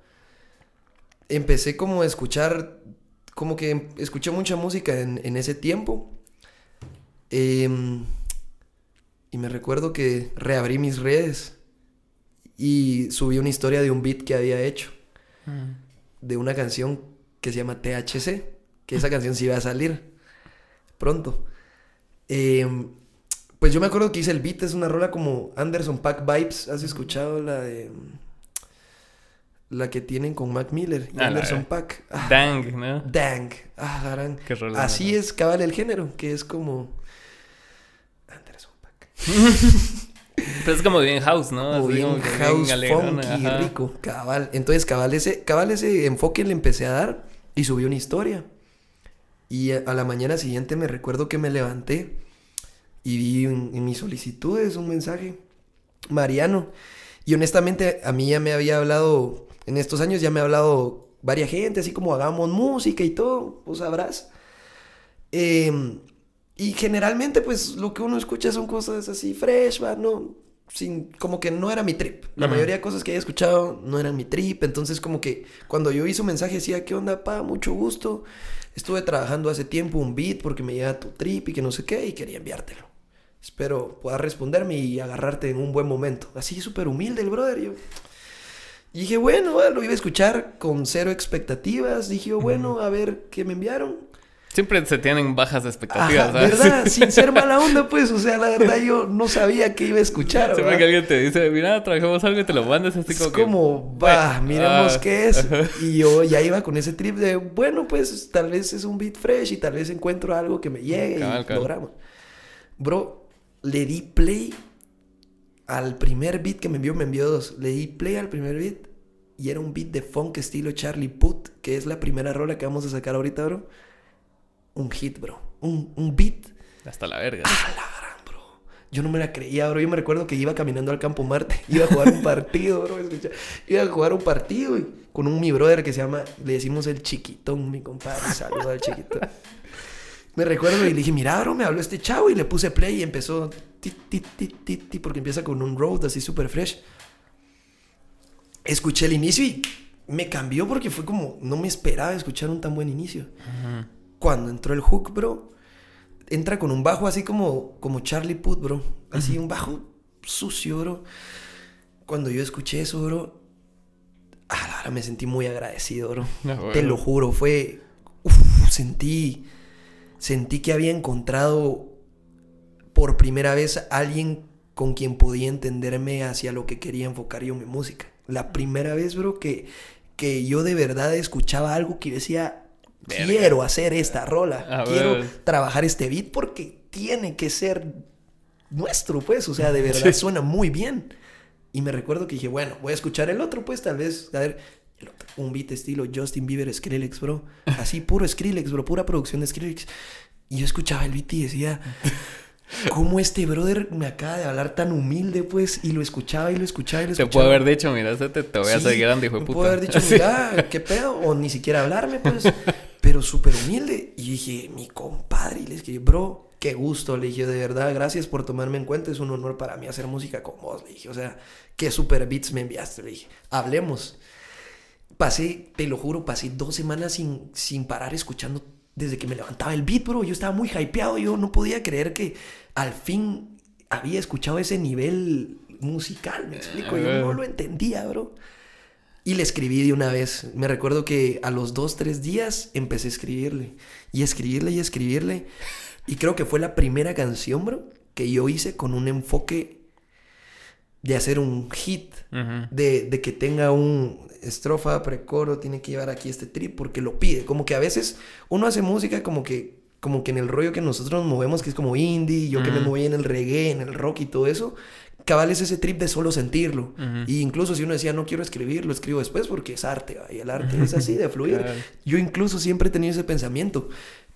empecé como a escuchar como que escuché mucha música en, ese tiempo. Em, y me recuerdo que reabrí mis redes y subí una historia de un beat que había hecho. Mm. De una canción que se llama THC. Que esa canción sí iba a salir pronto. Em, pues yo me acuerdo que hice el beat, es una rola como Anderson Pack Vibes. ¿Has mm. escuchado la de la que tienen con Mac Miller y Anderson Pack. Ah, dang, ¿no? Dang. Ah, darán. Así es cabal el género, que es como. Anderson Pack. [laughs] Pero es como bien house, ¿no? O bien house, funky, rico, cabal. Entonces, cabal ese, cabal ese enfoque le empecé a dar y subí una historia. Y a, la mañana siguiente me recuerdo que me levanté y vi en mis solicitudes un mensaje. Mariano. Y honestamente, a mí ya me había hablado en estos años ya me ha hablado varias gente, así como hagamos música y todo, Pues sabrás. Em, y generalmente, pues, lo que uno escucha son cosas así fresh, No, sin, como que no era mi trip. La mayoría de cosas que he escuchado no eran mi trip. Entonces, como que cuando yo hice un mensaje decía, ¿qué onda, pa? Mucho gusto. Estuve trabajando hace tiempo un beat porque me llega tu trip y que no sé qué y quería enviártelo. Espero puedas responderme y agarrarte en un buen momento. Así súper humilde el brother. Yo, y dije, bueno, lo iba a escuchar con cero expectativas. Dije, bueno, a ver qué me enviaron. Siempre se tienen bajas expectativas, Ajá, ¿Verdad? [laughs] Sin ser mala onda, pues. O sea, la verdad, yo no sabía qué iba a escuchar. ¿verdad? Siempre que alguien te dice, mira, trabajamos algo y te lo mandas así como. Es como, va, miramos ah, miremos qué es. Y yo ya iba con ese trip de, bueno, pues tal vez es un beat fresh y tal vez encuentro algo que me llegue y y logramos. Bro, le di play al primer beat que me envió, me envió dos. Le di play al primer beat y era un beat de funk estilo Charlie Put, que es la primera rola que vamos a sacar ahorita, bro. Un hit, bro. Un, beat. Hasta la verga. la gran, bro. Yo no me la creía, bro. Yo me recuerdo que iba caminando al campo Marte. [laughs] Iba a jugar un partido, bro. Iba a jugar un partido y con un mi brother que se llama, le decimos el chiquitón, mi compadre. Saludos al chiquitón. [laughs] Me recuerdo y le dije, mira, bro, me habló este chavo y le puse play y empezó porque empieza con un road así súper fresh. Escuché el inicio y me cambió porque fue como, no me esperaba escuchar un tan buen inicio. Cuando entró el hook, bro, entra con un bajo así como, como Charlie Puth, bro. Así, un bajo sucio, bro. Cuando yo escuché eso, bro, ahora me sentí muy agradecido, bro. Ah, Te lo juro, fue, sentí sentí que había encontrado por primera vez alguien con quien podía entenderme hacia lo que quería enfocar yo mi música. La primera vez, bro, que, que yo de verdad escuchaba algo que decía, quiero hacer esta rola, quiero trabajar este beat porque tiene que ser nuestro, pues, o sea, de [laughs] verdad suena muy bien. Y me recuerdo que dije, bueno, voy a escuchar el otro, pues tal vez, a ver, un beat estilo Justin Bieber Skrillex, bro. Así puro Skrillex, bro. Pura producción de Skrillex. Y yo escuchaba el beat y decía, ¿cómo este brother me acaba de hablar tan humilde, pues? Y lo escuchaba y lo escuchaba y lo escuchaba. Te puedo haber dicho, mira, te, te voy a grande, hijo Te haber dicho, [laughs] mira, qué pedo. O ni siquiera hablarme, pues. Pero súper humilde. Y dije, mi compadre. Y le dije, bro, qué gusto, le dije, de verdad, gracias por tomarme en cuenta, es un honor para mí hacer música con vos, le dije, o sea, qué super beats me enviaste, le dije, hablemos pasé, te lo juro, pasé dos semanas sin, sin parar escuchando desde que me levantaba el beat, bro. Yo estaba muy hypeado, yo no podía creer que al fin había escuchado ese nivel musical, me explico. Yo no lo entendía, bro. Y le escribí de una vez. Me recuerdo que a los dos, tres días empecé a escribirle. Y escribirle y escribirle. Y creo que fue la primera canción, bro, que yo hice con un enfoque de hacer un hit, de, de, que tenga un estrofa, precoro, tiene que llevar aquí este trip porque lo pide. Como que a veces uno hace música como que, como que en el rollo que nosotros nos movemos, que es como indie, yo que me moví en el reggae, en el rock y todo eso, cabal es ese trip de solo sentirlo. Y incluso si uno decía, no quiero escribir, lo escribo después porque es arte, y el arte es así, de [laughs] fluir. Yo incluso siempre he tenido ese pensamiento,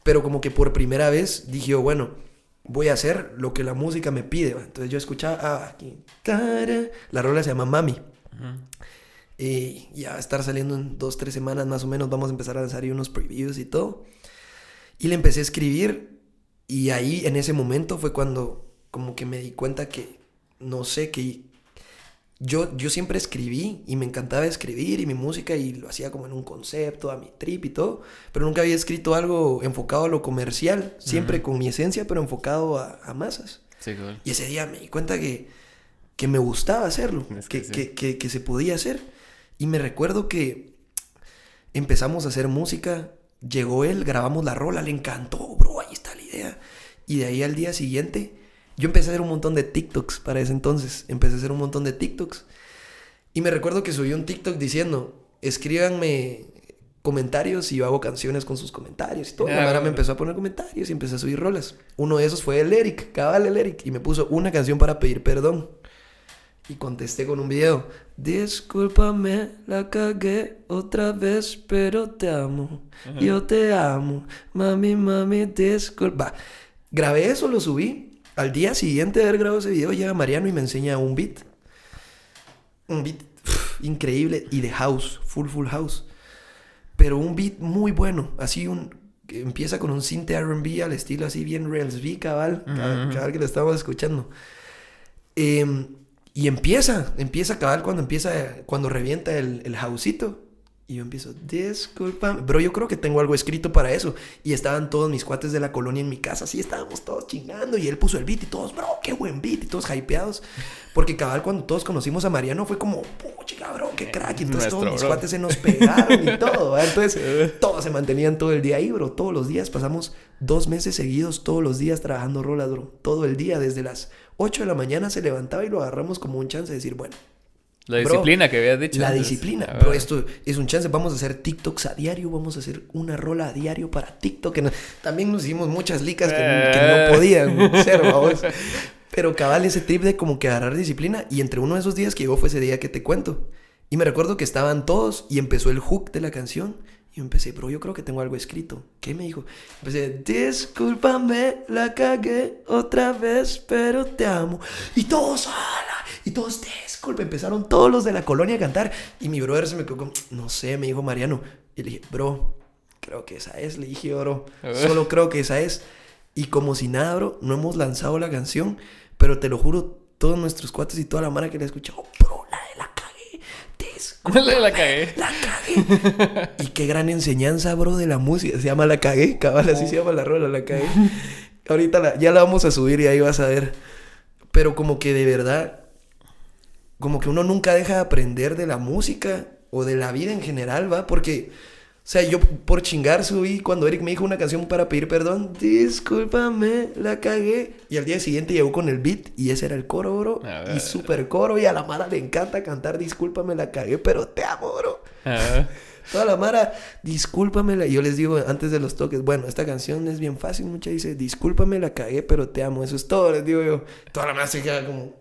pero como que por primera vez dije, bueno, voy a hacer lo que la música me pide. Entonces yo escuchaba ah, la rola se llama Mami. Y ya va a estar saliendo en dos, tres semanas más o menos. Vamos a empezar a lanzar ahí unos previews y todo. Y le empecé a escribir. Y ahí, en ese momento, fue cuando como que me di cuenta que, no sé, que yo, siempre escribí y me encantaba escribir y mi música y lo hacía como en un concepto, a mi trip y todo, pero nunca había escrito algo enfocado a lo comercial, siempre con mi esencia, pero enfocado a, a masas. Y ese día me di cuenta que, que me gustaba hacerlo, que, que, que, que se podía hacer. Y me recuerdo que empezamos a hacer música, llegó él, grabamos la rola, le encantó, bro, ahí está la idea. Y de ahí al día siguiente yo empecé a hacer un montón de TikToks para ese entonces. Empecé a hacer un montón de TikToks. Y me recuerdo que subí un TikTok diciendo, escríbanme comentarios y yo hago canciones con sus comentarios y todo. Ahora me empezó a poner comentarios y empecé a subir rolas. Uno de esos fue el Eric, cabal el Eric, y me puso una canción para pedir perdón. Y contesté con un video. Discúlpame, la cagué otra vez, pero te amo. Yo te amo. Mami, mami, disculpa. Grabé eso, lo subí al día siguiente de haber grabado ese video, llega Mariano y me enseña un beat. Un beat increíble y de house, full, full house. Pero un beat muy bueno, así un. Que empieza con un synth RB al estilo así bien Rails cabal, cabal que lo estamos escuchando. Em, y empieza, empieza cabal cuando empieza, cuando revienta el, el y yo empiezo, disculpa, bro, yo creo que tengo algo escrito para eso. Y estaban todos mis cuates de la colonia en mi casa, así estábamos todos chingando. Y él puso el beat y todos, bro, qué buen beat, y todos hypeados. Porque cabal, cuando todos conocimos a Mariano, fue como, pucha, cabrón, qué crack. Y entonces todos mis cuates se nos pegaron y todo. Entonces, [laughs] eh. todos se mantenían todo el día ahí, bro. Todos los días pasamos dos meses seguidos, todos los días trabajando rolas, bro. Todo el día, desde las 8 de la mañana se levantaba y lo agarramos como un chance de decir, bueno, la disciplina que habías dicho. La disciplina, Pero Esto es un chance. Vamos a hacer TikToks a diario. Vamos a hacer una rola a diario para TikTok. Que también nos hicimos muchas licas que, no eh. podían [laughs] ser, vamos. Pero cabal ese trip de como que agarrar disciplina. Y entre uno de esos días que llegó fue ese día que te cuento. Y me recuerdo que estaban todos y empezó el hook de la canción. Yo empecé, bro, yo creo que tengo algo escrito. ¿Qué me dijo? Empecé, discúlpame, la cagué otra vez, pero te amo. Y todos, hola, y todos, disculpe. Empezaron todos los de la colonia a cantar. Y mi brother se me quedó como, no sé, me dijo Mariano. Y le dije, bro, creo que esa es. Le dije, oro. solo creo que esa es. Y como si nada, bro, no hemos lanzado la canción, pero te lo juro, todos nuestros cuates y toda la mara que la escuchado, bro, la es La, la cagué. [laughs] La cagué. y qué gran enseñanza, bro, de la música. Se llama La cagué, cabal, así se llama la rola, La cagué. Ahorita ya la vamos a subir y ahí vas a ver. Pero como que de verdad, como que uno nunca deja de aprender de la música o de la vida en general, ¿va? Porque o sea, yo por chingar subí cuando Eric me dijo una canción para pedir perdón, discúlpame, la cagué. Y al día siguiente llegó con el beat y ese era el coro, bro. Y super coro. Y a la Mara le encanta cantar, discúlpame, la cagué, pero te amo, bro. [laughs] Toda la Mara, la Yo les digo antes de los toques, bueno, esta canción es bien fácil. Mucha dice, discúlpame, la cagué, pero te amo. Eso es todo, les digo yo. Toda la Mara se queda como,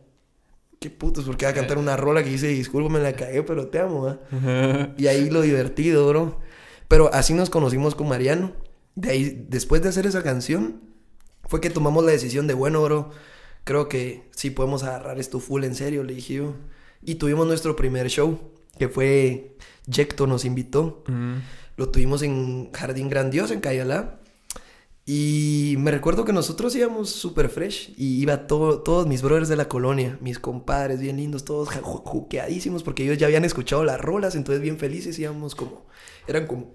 qué putos, porque va a cantar eh. una rola que dice, discúlpame, la cagué, pero te amo. Ah?". [laughs] Y ahí lo divertido, bro. Pero así nos conocimos con Mariano. De ahí, después de hacer esa canción, fue que tomamos la decisión de, bueno, oro. creo que sí podemos agarrar esto full en serio, le dije yo. Y tuvimos nuestro primer show, que fue Jecto nos invitó. Mm. Lo tuvimos en Jardín Grandioso, en Cayalá. Y me recuerdo que nosotros íbamos súper fresh y iba todo, todos mis brothers de la colonia, mis compadres bien lindos, todos juqueadísimos porque ellos ya habían escuchado las rolas, entonces bien felices íbamos como, eran como,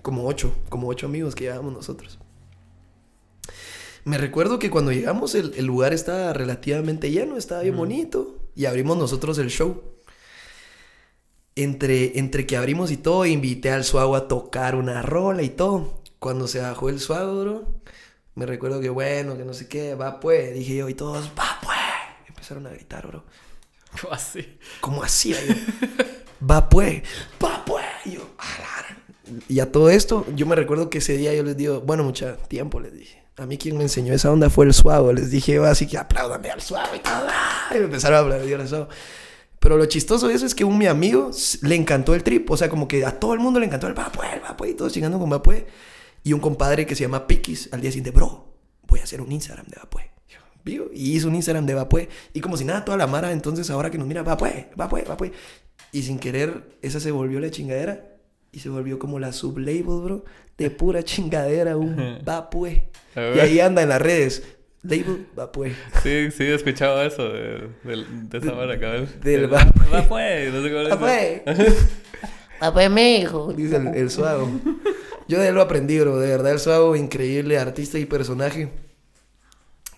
como ocho, como ocho amigos que llevábamos nosotros. Me recuerdo que cuando llegamos el, lugar estaba relativamente lleno, estaba bien bonito y abrimos nosotros el show. Entre, entre que abrimos y todo, invité al suago a tocar una rola y todo cuando se bajó el suave, bro, me recuerdo que bueno, que no sé qué, va pues. Dije yo, y todos, va pues. Empezaron a gritar, bro. ¿Cómo así? ¿Cómo así? va pues, va pues. Y yo, Y a todo esto, yo me recuerdo que ese día yo les digo, bueno, mucho tiempo, les dije. A mí quien me enseñó esa onda fue el suave. Les dije, así que apláudame al suave y todo. Y empezaron a aplaudir al Pero lo chistoso de eso es que un mi amigo le encantó el trip. O sea, como que a todo el mundo le encantó el pues, el pues, Y todos chingando con va, pues. Y un compadre que se llama Piquis al día siguiente, bro, voy a hacer un Instagram de Vapue. Y hizo un Instagram de Vapue. Y como si nada, toda la mara, entonces ahora que nos mira, Vapue, Vapue, Vapue. Y sin querer, esa se volvió la chingadera. Y se volvió como la sublabel, bro. De pura chingadera, un Vapue. Y ahí anda en las redes. Label Vapue. Sí, sí, he escuchado eso de, esa mara, cabrón. Del Vapue. Vapue, no sé cómo Vapue. [laughs] Vapue, mi hijo. Dice el, suago... Yo de él lo aprendí, bro. De verdad, él es increíble, artista y personaje.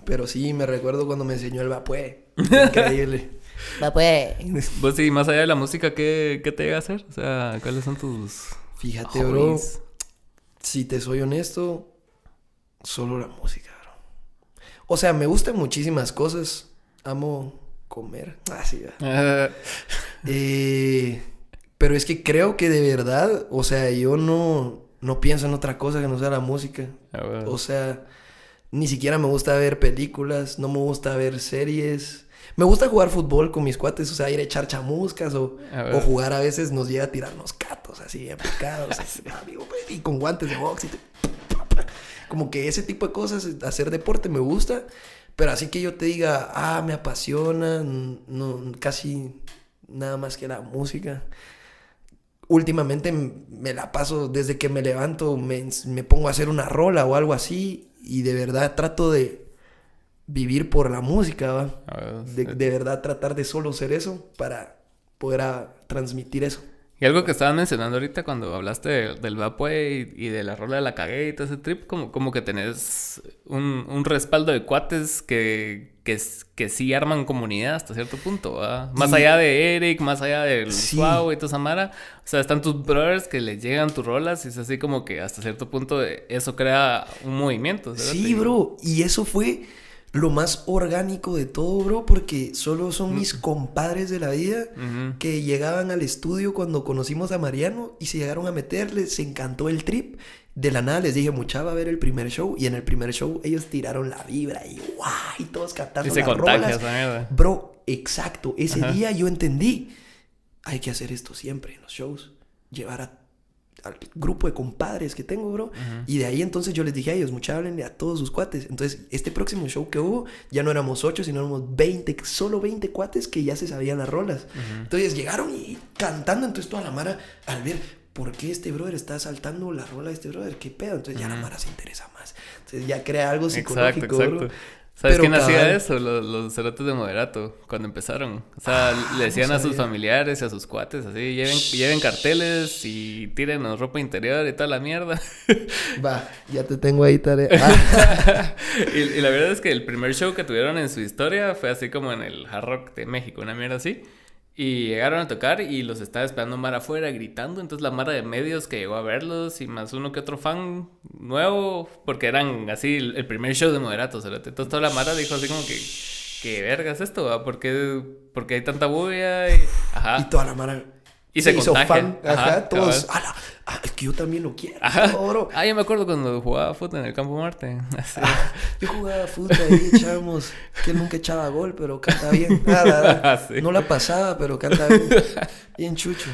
Pero sí, me recuerdo cuando me enseñó el Vapue. Increíble. [laughs] Vapue. Pues sí, más allá de la música, ¿qué, te llega a hacer? O sea, ¿cuáles son tus. Fíjate, bro. Si te soy honesto, solo la música, bro. O sea, me gustan muchísimas cosas. Amo comer. [laughs] ah, sí. [laughs] Eh, pero es que creo que de verdad, o sea, yo no no pienso en otra cosa que no sea la música. Ah, o sea, ni siquiera me gusta ver películas, no me gusta ver series. Me gusta jugar fútbol con mis cuates, o sea, ir a echar chamuscas o, ah, jugar a veces nos llega a tirarnos catos así, [laughs] ah, y con guantes de box. Como que ese tipo de cosas, hacer deporte me gusta, pero así que yo te diga, ah, me apasiona, casi nada más que la música últimamente me la paso desde que me levanto, me, pongo a hacer una rola o algo así y de verdad trato de vivir por la música, ah, de, verdad tratar de solo ser eso para poder transmitir eso. Y algo que estabas mencionando ahorita cuando hablaste del vapor y, de la rola de la cagué ese trip, como, como que tenés un, respaldo de cuates que, que, que, sí arman comunidad hasta cierto punto, Más allá de Eric, más allá del sí. y tu Samara, o sea, están tus brothers que le llegan tus rolas y es así como que hasta cierto punto eso crea un movimiento. Sí, bro, y eso fue lo más orgánico de todo, bro, porque solo son mis mm. compadres de la vida que llegaban al estudio cuando conocimos a Mariano y se llegaron a meterle se encantó el trip. De la nada les dije, mucha, va a ver el primer show. Y en el primer show ellos tiraron la vibra y guay todos cantando las bro, exacto. Ese día yo entendí, hay que hacer esto siempre en los shows. Llevar a grupo de compadres que tengo, bro. Y de ahí entonces yo les dije a ellos, mucha a todos sus cuates. Entonces, este próximo show que hubo, ya no éramos ocho, sino éramos 20, solo 20 cuates que ya se sabían las rolas. Entonces llegaron y cantando, entonces toda la mara al ver, ¿por qué este brother está saltando la rola de este brother? ¿Qué pedo? Entonces ya la mara se interesa más. Entonces ya crea algo psicológico, exacto, exacto. ¿Sabes quién hacía eso? Los, los cerotes de moderato, cuando empezaron. O sea, ah, le decían a sus familiares y a sus cuates, así, lleven, lleven carteles y tiren ropa interior y toda la mierda. [laughs] Va, ya te tengo ahí tarea. [laughs] Ah. y, y, la verdad es que el primer show que tuvieron en su historia fue así como en el Hard Rock de México, una mierda así. Y llegaron a tocar y los estaba esperando mar afuera gritando. Entonces la Mara de medios que llegó a verlos y más uno que otro fan nuevo, porque eran así el primer show de moderatos ¿verdad? Entonces toda la Mara dijo así como que, ¿qué vergas esto? Ah? ¿Por, qué, hay tanta bulla? Y, ajá. y toda la Mara, y se, se hizo fan. Ajá, Ajá todos. Ah, es que yo también lo quiero. Ajá. Ah, yo me acuerdo cuando jugaba fútbol en el Campo Marte. [laughs] yo jugaba fútbol ahí, echábamos. que nunca echaba gol, pero canta bien. [laughs] Nada, ah, No la pasaba, pero canta bien. [laughs] Bien chucho.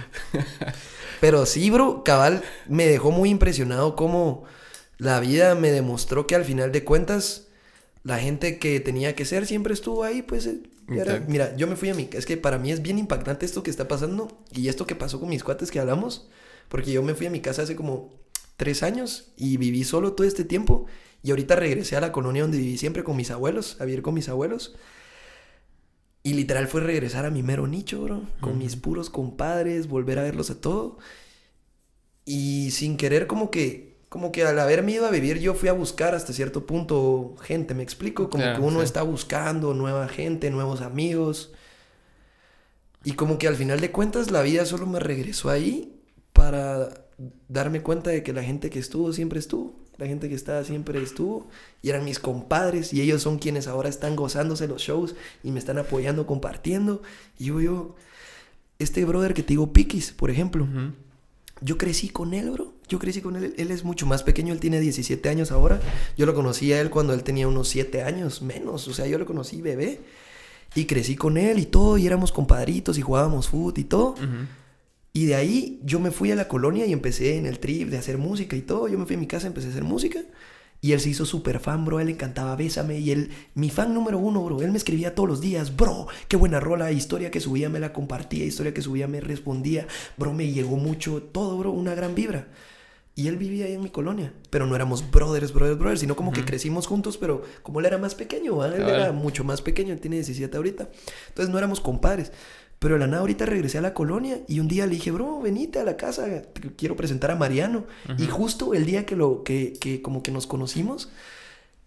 Pero sí, bro, cabal, me dejó muy impresionado cómo la vida me demostró que al final de cuentas, la gente que tenía que ser siempre estuvo ahí, pues eh, mira, yo me fui a mi... Es que para mí es bien impactante esto que está pasando y esto que pasó con mis cuates que hablamos, porque yo me fui a mi casa hace como tres años y viví solo todo este tiempo y ahorita regresé a la colonia donde viví siempre con mis abuelos, a vivir con mis abuelos. Y literal fue regresar a mi mero nicho, bro, con mis puros compadres, volver a verlos a todo. Y sin querer como que como que al haberme ido a vivir yo fui a buscar hasta cierto punto gente, me explico, como que uno está buscando nueva gente, nuevos amigos. Y como que al final de cuentas la vida solo me regresó ahí para darme cuenta de que la gente que estuvo siempre estuvo, la gente que estaba siempre estuvo y eran mis compadres y ellos son quienes ahora están gozándose los shows y me están apoyando, compartiendo. Y yo, yo este brother que te digo Piquis, por ejemplo, yo crecí con él, bro yo crecí con él, él es mucho más pequeño, él tiene 17 años ahora. Yo lo conocí a él cuando él tenía unos 7 años, menos, o sea, yo lo conocí bebé y crecí con él y todo, y éramos compadritos y jugábamos fútbol y todo. Y de ahí yo me fui a la colonia y empecé en el trip de hacer música y todo. Yo me fui a mi casa, empecé a hacer música. Y él se hizo súper fan, bro. Él encantaba Bésame. Y él, mi fan número uno, bro. Él me escribía todos los días, bro. Qué buena rola. Historia que subía, me la compartía. Historia que subía, me respondía. Bro, me llegó mucho. Todo, bro. Una gran vibra. Y él vivía ahí en mi colonia, pero no éramos brothers, brothers, brothers, sino como que crecimos juntos, pero como él era más pequeño, él era mucho más pequeño, él tiene 17 ahorita. Entonces no éramos compadres. Pero la nada ahorita regresé a la colonia y un día le dije, bro, venite a la casa, quiero presentar a Mariano. Y justo el día que, lo, que, que como que nos conocimos,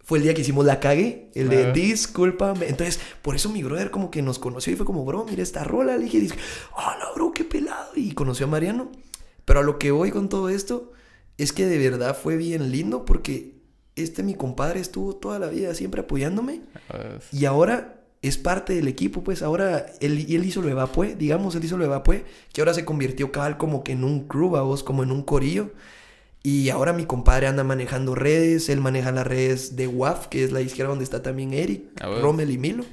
fue el día que hicimos la cague, el de discúlpame. Entonces, por eso mi brother como que nos conoció y fue como, bro, mira esta rola. Le dije, hola, bro, qué pelado. Y conoció a Mariano. Pero a lo que voy con todo esto es que de verdad fue bien lindo porque este mi compadre estuvo toda la vida siempre apoyándome y ahora es parte del equipo, pues ahora él, él hizo lo evapue, digamos, él hizo lo evapue, que ahora se convirtió cabal como que en un crew, vos, como en un corillo. Y ahora mi compadre anda manejando redes, él maneja las redes de WAF, que es la izquierda donde está también Eric, Rommel y Milo.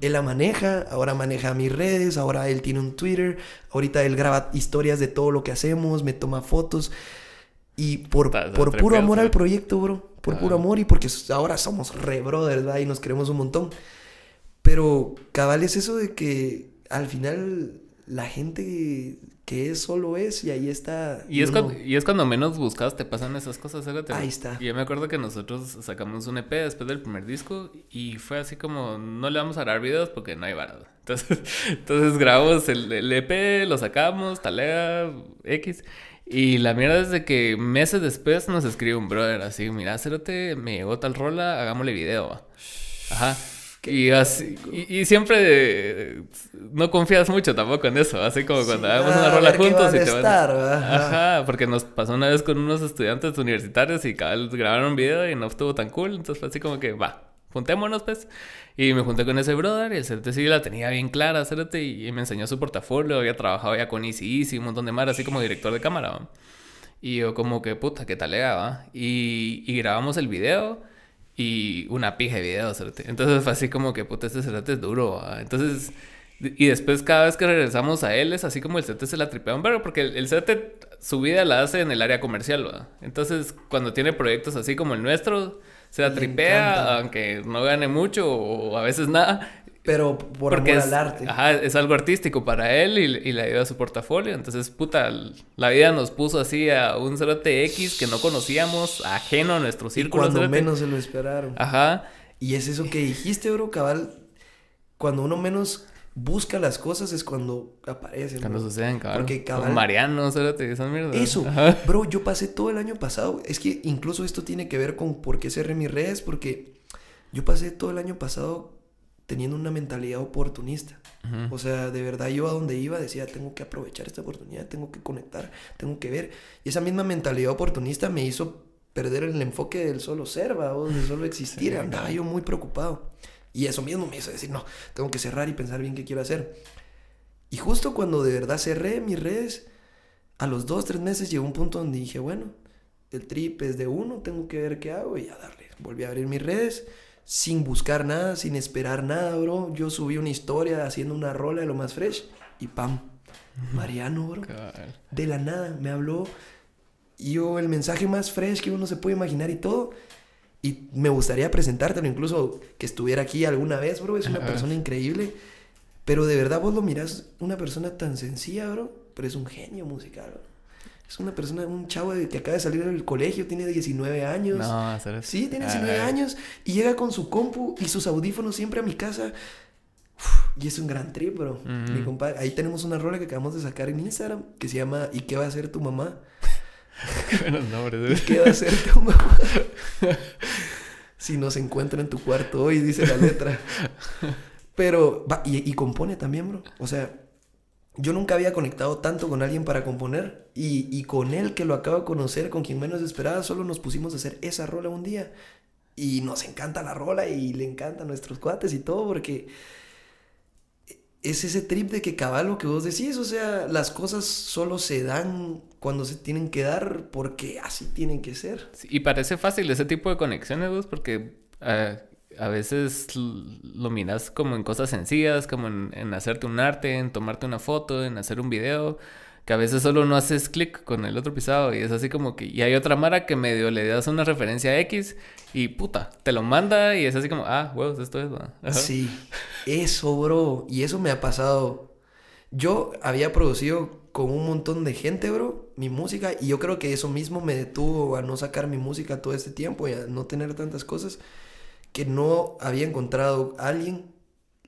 Él la maneja, ahora maneja mis redes, ahora él tiene un Twitter, ahorita él graba historias de todo lo que hacemos, me toma fotos. Y por, por puro amor al proyecto, bro. Por puro amor y porque ahora somos re ¿verdad? Y nos queremos un montón. Pero cabal es eso de que al final la gente que es solo es y ahí está. Y, es, cuando, menos buscas te pasan esas cosas, ¿sabes? Ahí está. Y yo me acuerdo que nosotros sacamos un EP después del primer disco y fue así como, no le vamos a dar videos porque no hay varado. [laughs] Entonces, entonces grabamos el, el EP, lo sacamos, talea, X. Y la mierda es de que meses después nos escribe un brother así, mira, te me llegó tal rola, hagámosle video. Ajá. Y, así, y, siempre eh, no confías mucho tampoco en eso, así como cuando hagamos ah, una rola juntos y te van a... Ajá, porque nos pasó una vez con unos estudiantes universitarios y cada vez grabaron un video y no estuvo tan cool, entonces fue así como que va, juntémonos pues. Y me junté con ese brother y el CERTE sí la tenía bien clara, CERTE... y, me enseñó su portafolio, había trabajado ya con Easy Easy, un montón de mar, así como director de cámara. Y yo como que puta, qué va, y, y, grabamos el video y una pija de video, CERTE... Entonces fue así como que puta, este CERTE es duro, ¿va? Entonces... Y después cada vez que regresamos a él es así como el CT se la tripea un porque el, el, su vida la hace en el área comercial, ¿va? Entonces cuando tiene proyectos así como el nuestro, se tripea, aunque no gane mucho o a veces nada. Pero por porque es, arte. Ajá, es algo artístico para él y, la le ayuda su portafolio. Entonces, puta, la vida nos puso así a un cerote X que no conocíamos, ajeno a nuestro círculo. Y cuando menos se lo esperaron. Ajá. Y es eso que dijiste, bro, cabal. Cuando uno menos busca las cosas es cuando aparecen. Cuando suceden, cabrón. Porque Mariano, te Eso, bro, yo pasé todo el año pasado. Es que incluso esto tiene que ver con por qué cerré mis redes, porque yo pasé todo el año pasado teniendo una mentalidad oportunista. O sea, de verdad yo a donde iba decía, tengo que aprovechar esta oportunidad, tengo que conectar, tengo que ver. Y esa misma mentalidad oportunista me hizo perder el enfoque del solo ser, ¿va? O de solo existir. Andaba yo muy preocupado. Y eso mismo me hizo decir, no, tengo que cerrar y pensar bien qué quiero hacer. Y justo cuando de verdad cerré mis redes, a los dos, tres meses llegó un punto donde dije, bueno, el trip es de uno, tengo que ver qué hago y a darle. Volví a abrir mis redes sin buscar nada, sin esperar nada, bro. Yo subí una historia haciendo una rola de lo más fresh y pam, Mariano, bro. De la nada me habló y yo el mensaje más fresh que uno se puede imaginar y todo y me gustaría presentártelo, incluso que estuviera aquí alguna vez, bro. Es una persona increíble. Pero de verdad vos lo mirás, una persona tan sencilla, bro. Pero es un genio musical, Es una persona, un chavo que acaba de salir del colegio, tiene 19 años. Sí, tiene 19 años. Y llega con su compu y sus audífonos siempre a mi casa. y es un gran trip, bro. Mi compadre. Ahí tenemos una rola que acabamos de sacar en Instagram que se llama ¿Y qué va a hacer tu mamá? buenos [laughs] nombres. ¿eh? ¿Qué va a si nos encuentra en tu cuarto hoy, dice la letra. Pero, y, compone también, bro. O sea, yo nunca había conectado tanto con alguien para componer. Y, con él que lo acabo de conocer, con quien menos esperaba, solo nos pusimos a hacer esa rola un día. Y nos encanta la rola y le encantan nuestros cuates y todo, porque es ese trip de que cabal que vos decís, o sea, las cosas solo se dan cuando se tienen que dar porque así tienen que ser. y parece fácil ese tipo de conexiones, vos, porque ah, a veces lo miras como en cosas sencillas, como en, en, hacerte un arte, en tomarte una foto, en hacer un video, que a veces solo no haces clic con el otro pisado y es así como que, y hay otra mara que medio le das una referencia X y puta, te lo manda y es así como, ah, huevos, esto es... Sí, eso, bro, y eso me ha pasado. Yo había producido con un montón de gente, bro, mi música. Y yo creo que eso mismo me detuvo a no sacar mi música todo este tiempo y a no tener tantas cosas que no había encontrado alguien.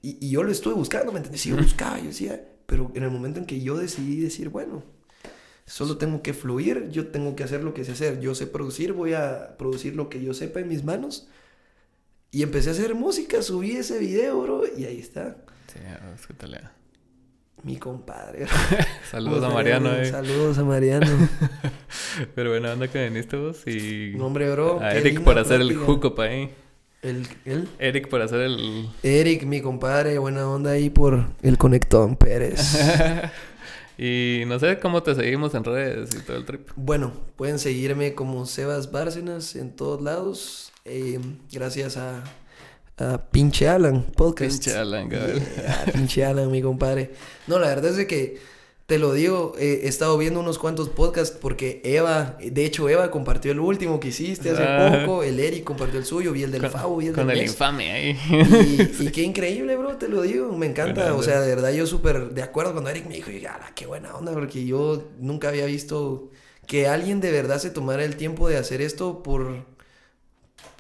Y, yo lo estuve buscando, ¿me entendés? yo buscaba, yo decía, pero en el momento en que yo decidí decir, bueno, solo tengo que fluir, yo tengo que hacer lo que sé hacer, yo sé producir, voy a producir lo que yo sepa en mis manos. Y empecé a hacer música, subí ese video, bro, y ahí está. Sí, es que mi compadre. [laughs] saludos a Mariano, eh. Saludos a Mariano. [laughs] Pero bueno, que viniste vos y. Nombre, bro. A Eric por hacer el juco, pa' ahí. Eh. ¿El, Eric por hacer el. Eric, mi compadre, buena onda ahí por el conectón Pérez. [laughs] y no sé cómo te seguimos en redes y todo el trip. Bueno, pueden seguirme como Sebas Bárcenas en todos lados. Eh, gracias a pinche Alan, podcast. Pinche Alan, cabrón. [laughs] pinche Alan, mi compadre. No, la verdad es que, te lo digo, he estado viendo unos cuantos podcasts porque Eva, de hecho, Eva compartió el último que hiciste hace ah. poco, el Eric compartió el suyo, vi el del Fabo, vi el Con el infame ahí. Y, qué increíble, bro, te lo digo, me encanta. o sea, de verdad, yo súper de acuerdo cuando Eric me dijo, ya qué buena onda! Porque yo nunca había visto que alguien de verdad se tomara el tiempo de hacer esto por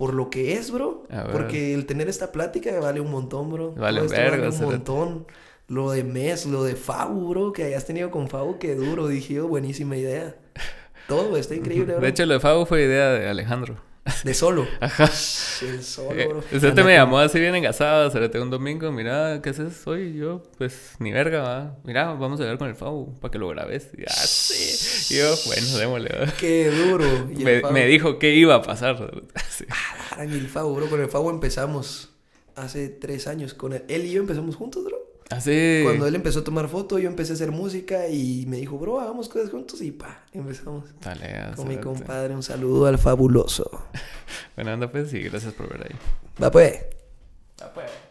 por lo que es, bro. Porque el tener esta plática vale un montón, bro. Vale, verga, un montón. Lo de Mes, lo de Fabu, bro, que hayas tenido con Fabu, qué duro, dije yo, buenísima idea. Todo está increíble, bro. De hecho, lo de Fabu fue idea de Alejandro. De solo. [laughs] Ajá. solo, eh, bro. Usted te me llamó así bien engasado, se un domingo, mira, ¿qué haces hoy? Yo, pues, ni verga, va. Mira, vamos a hablar con el Fabu para que lo grabes. Y, ah, Y yo, bueno, démosle. Qué duro. me, dijo qué iba a pasar. [laughs] sí. Ah, el Fabu, bro, con el Fabu empezamos hace tres años. Con el, él y yo empezamos juntos, bro. Así. Ah, Cuando él empezó a tomar foto, yo empecé a hacer música y me dijo, bro, hagamos cosas juntos y pa, empezamos. Dale, ah, Con mi compadre, un saludo al fabuloso. [laughs] bueno, anda pues y gracias por ver ahí. Va pues. Va pues.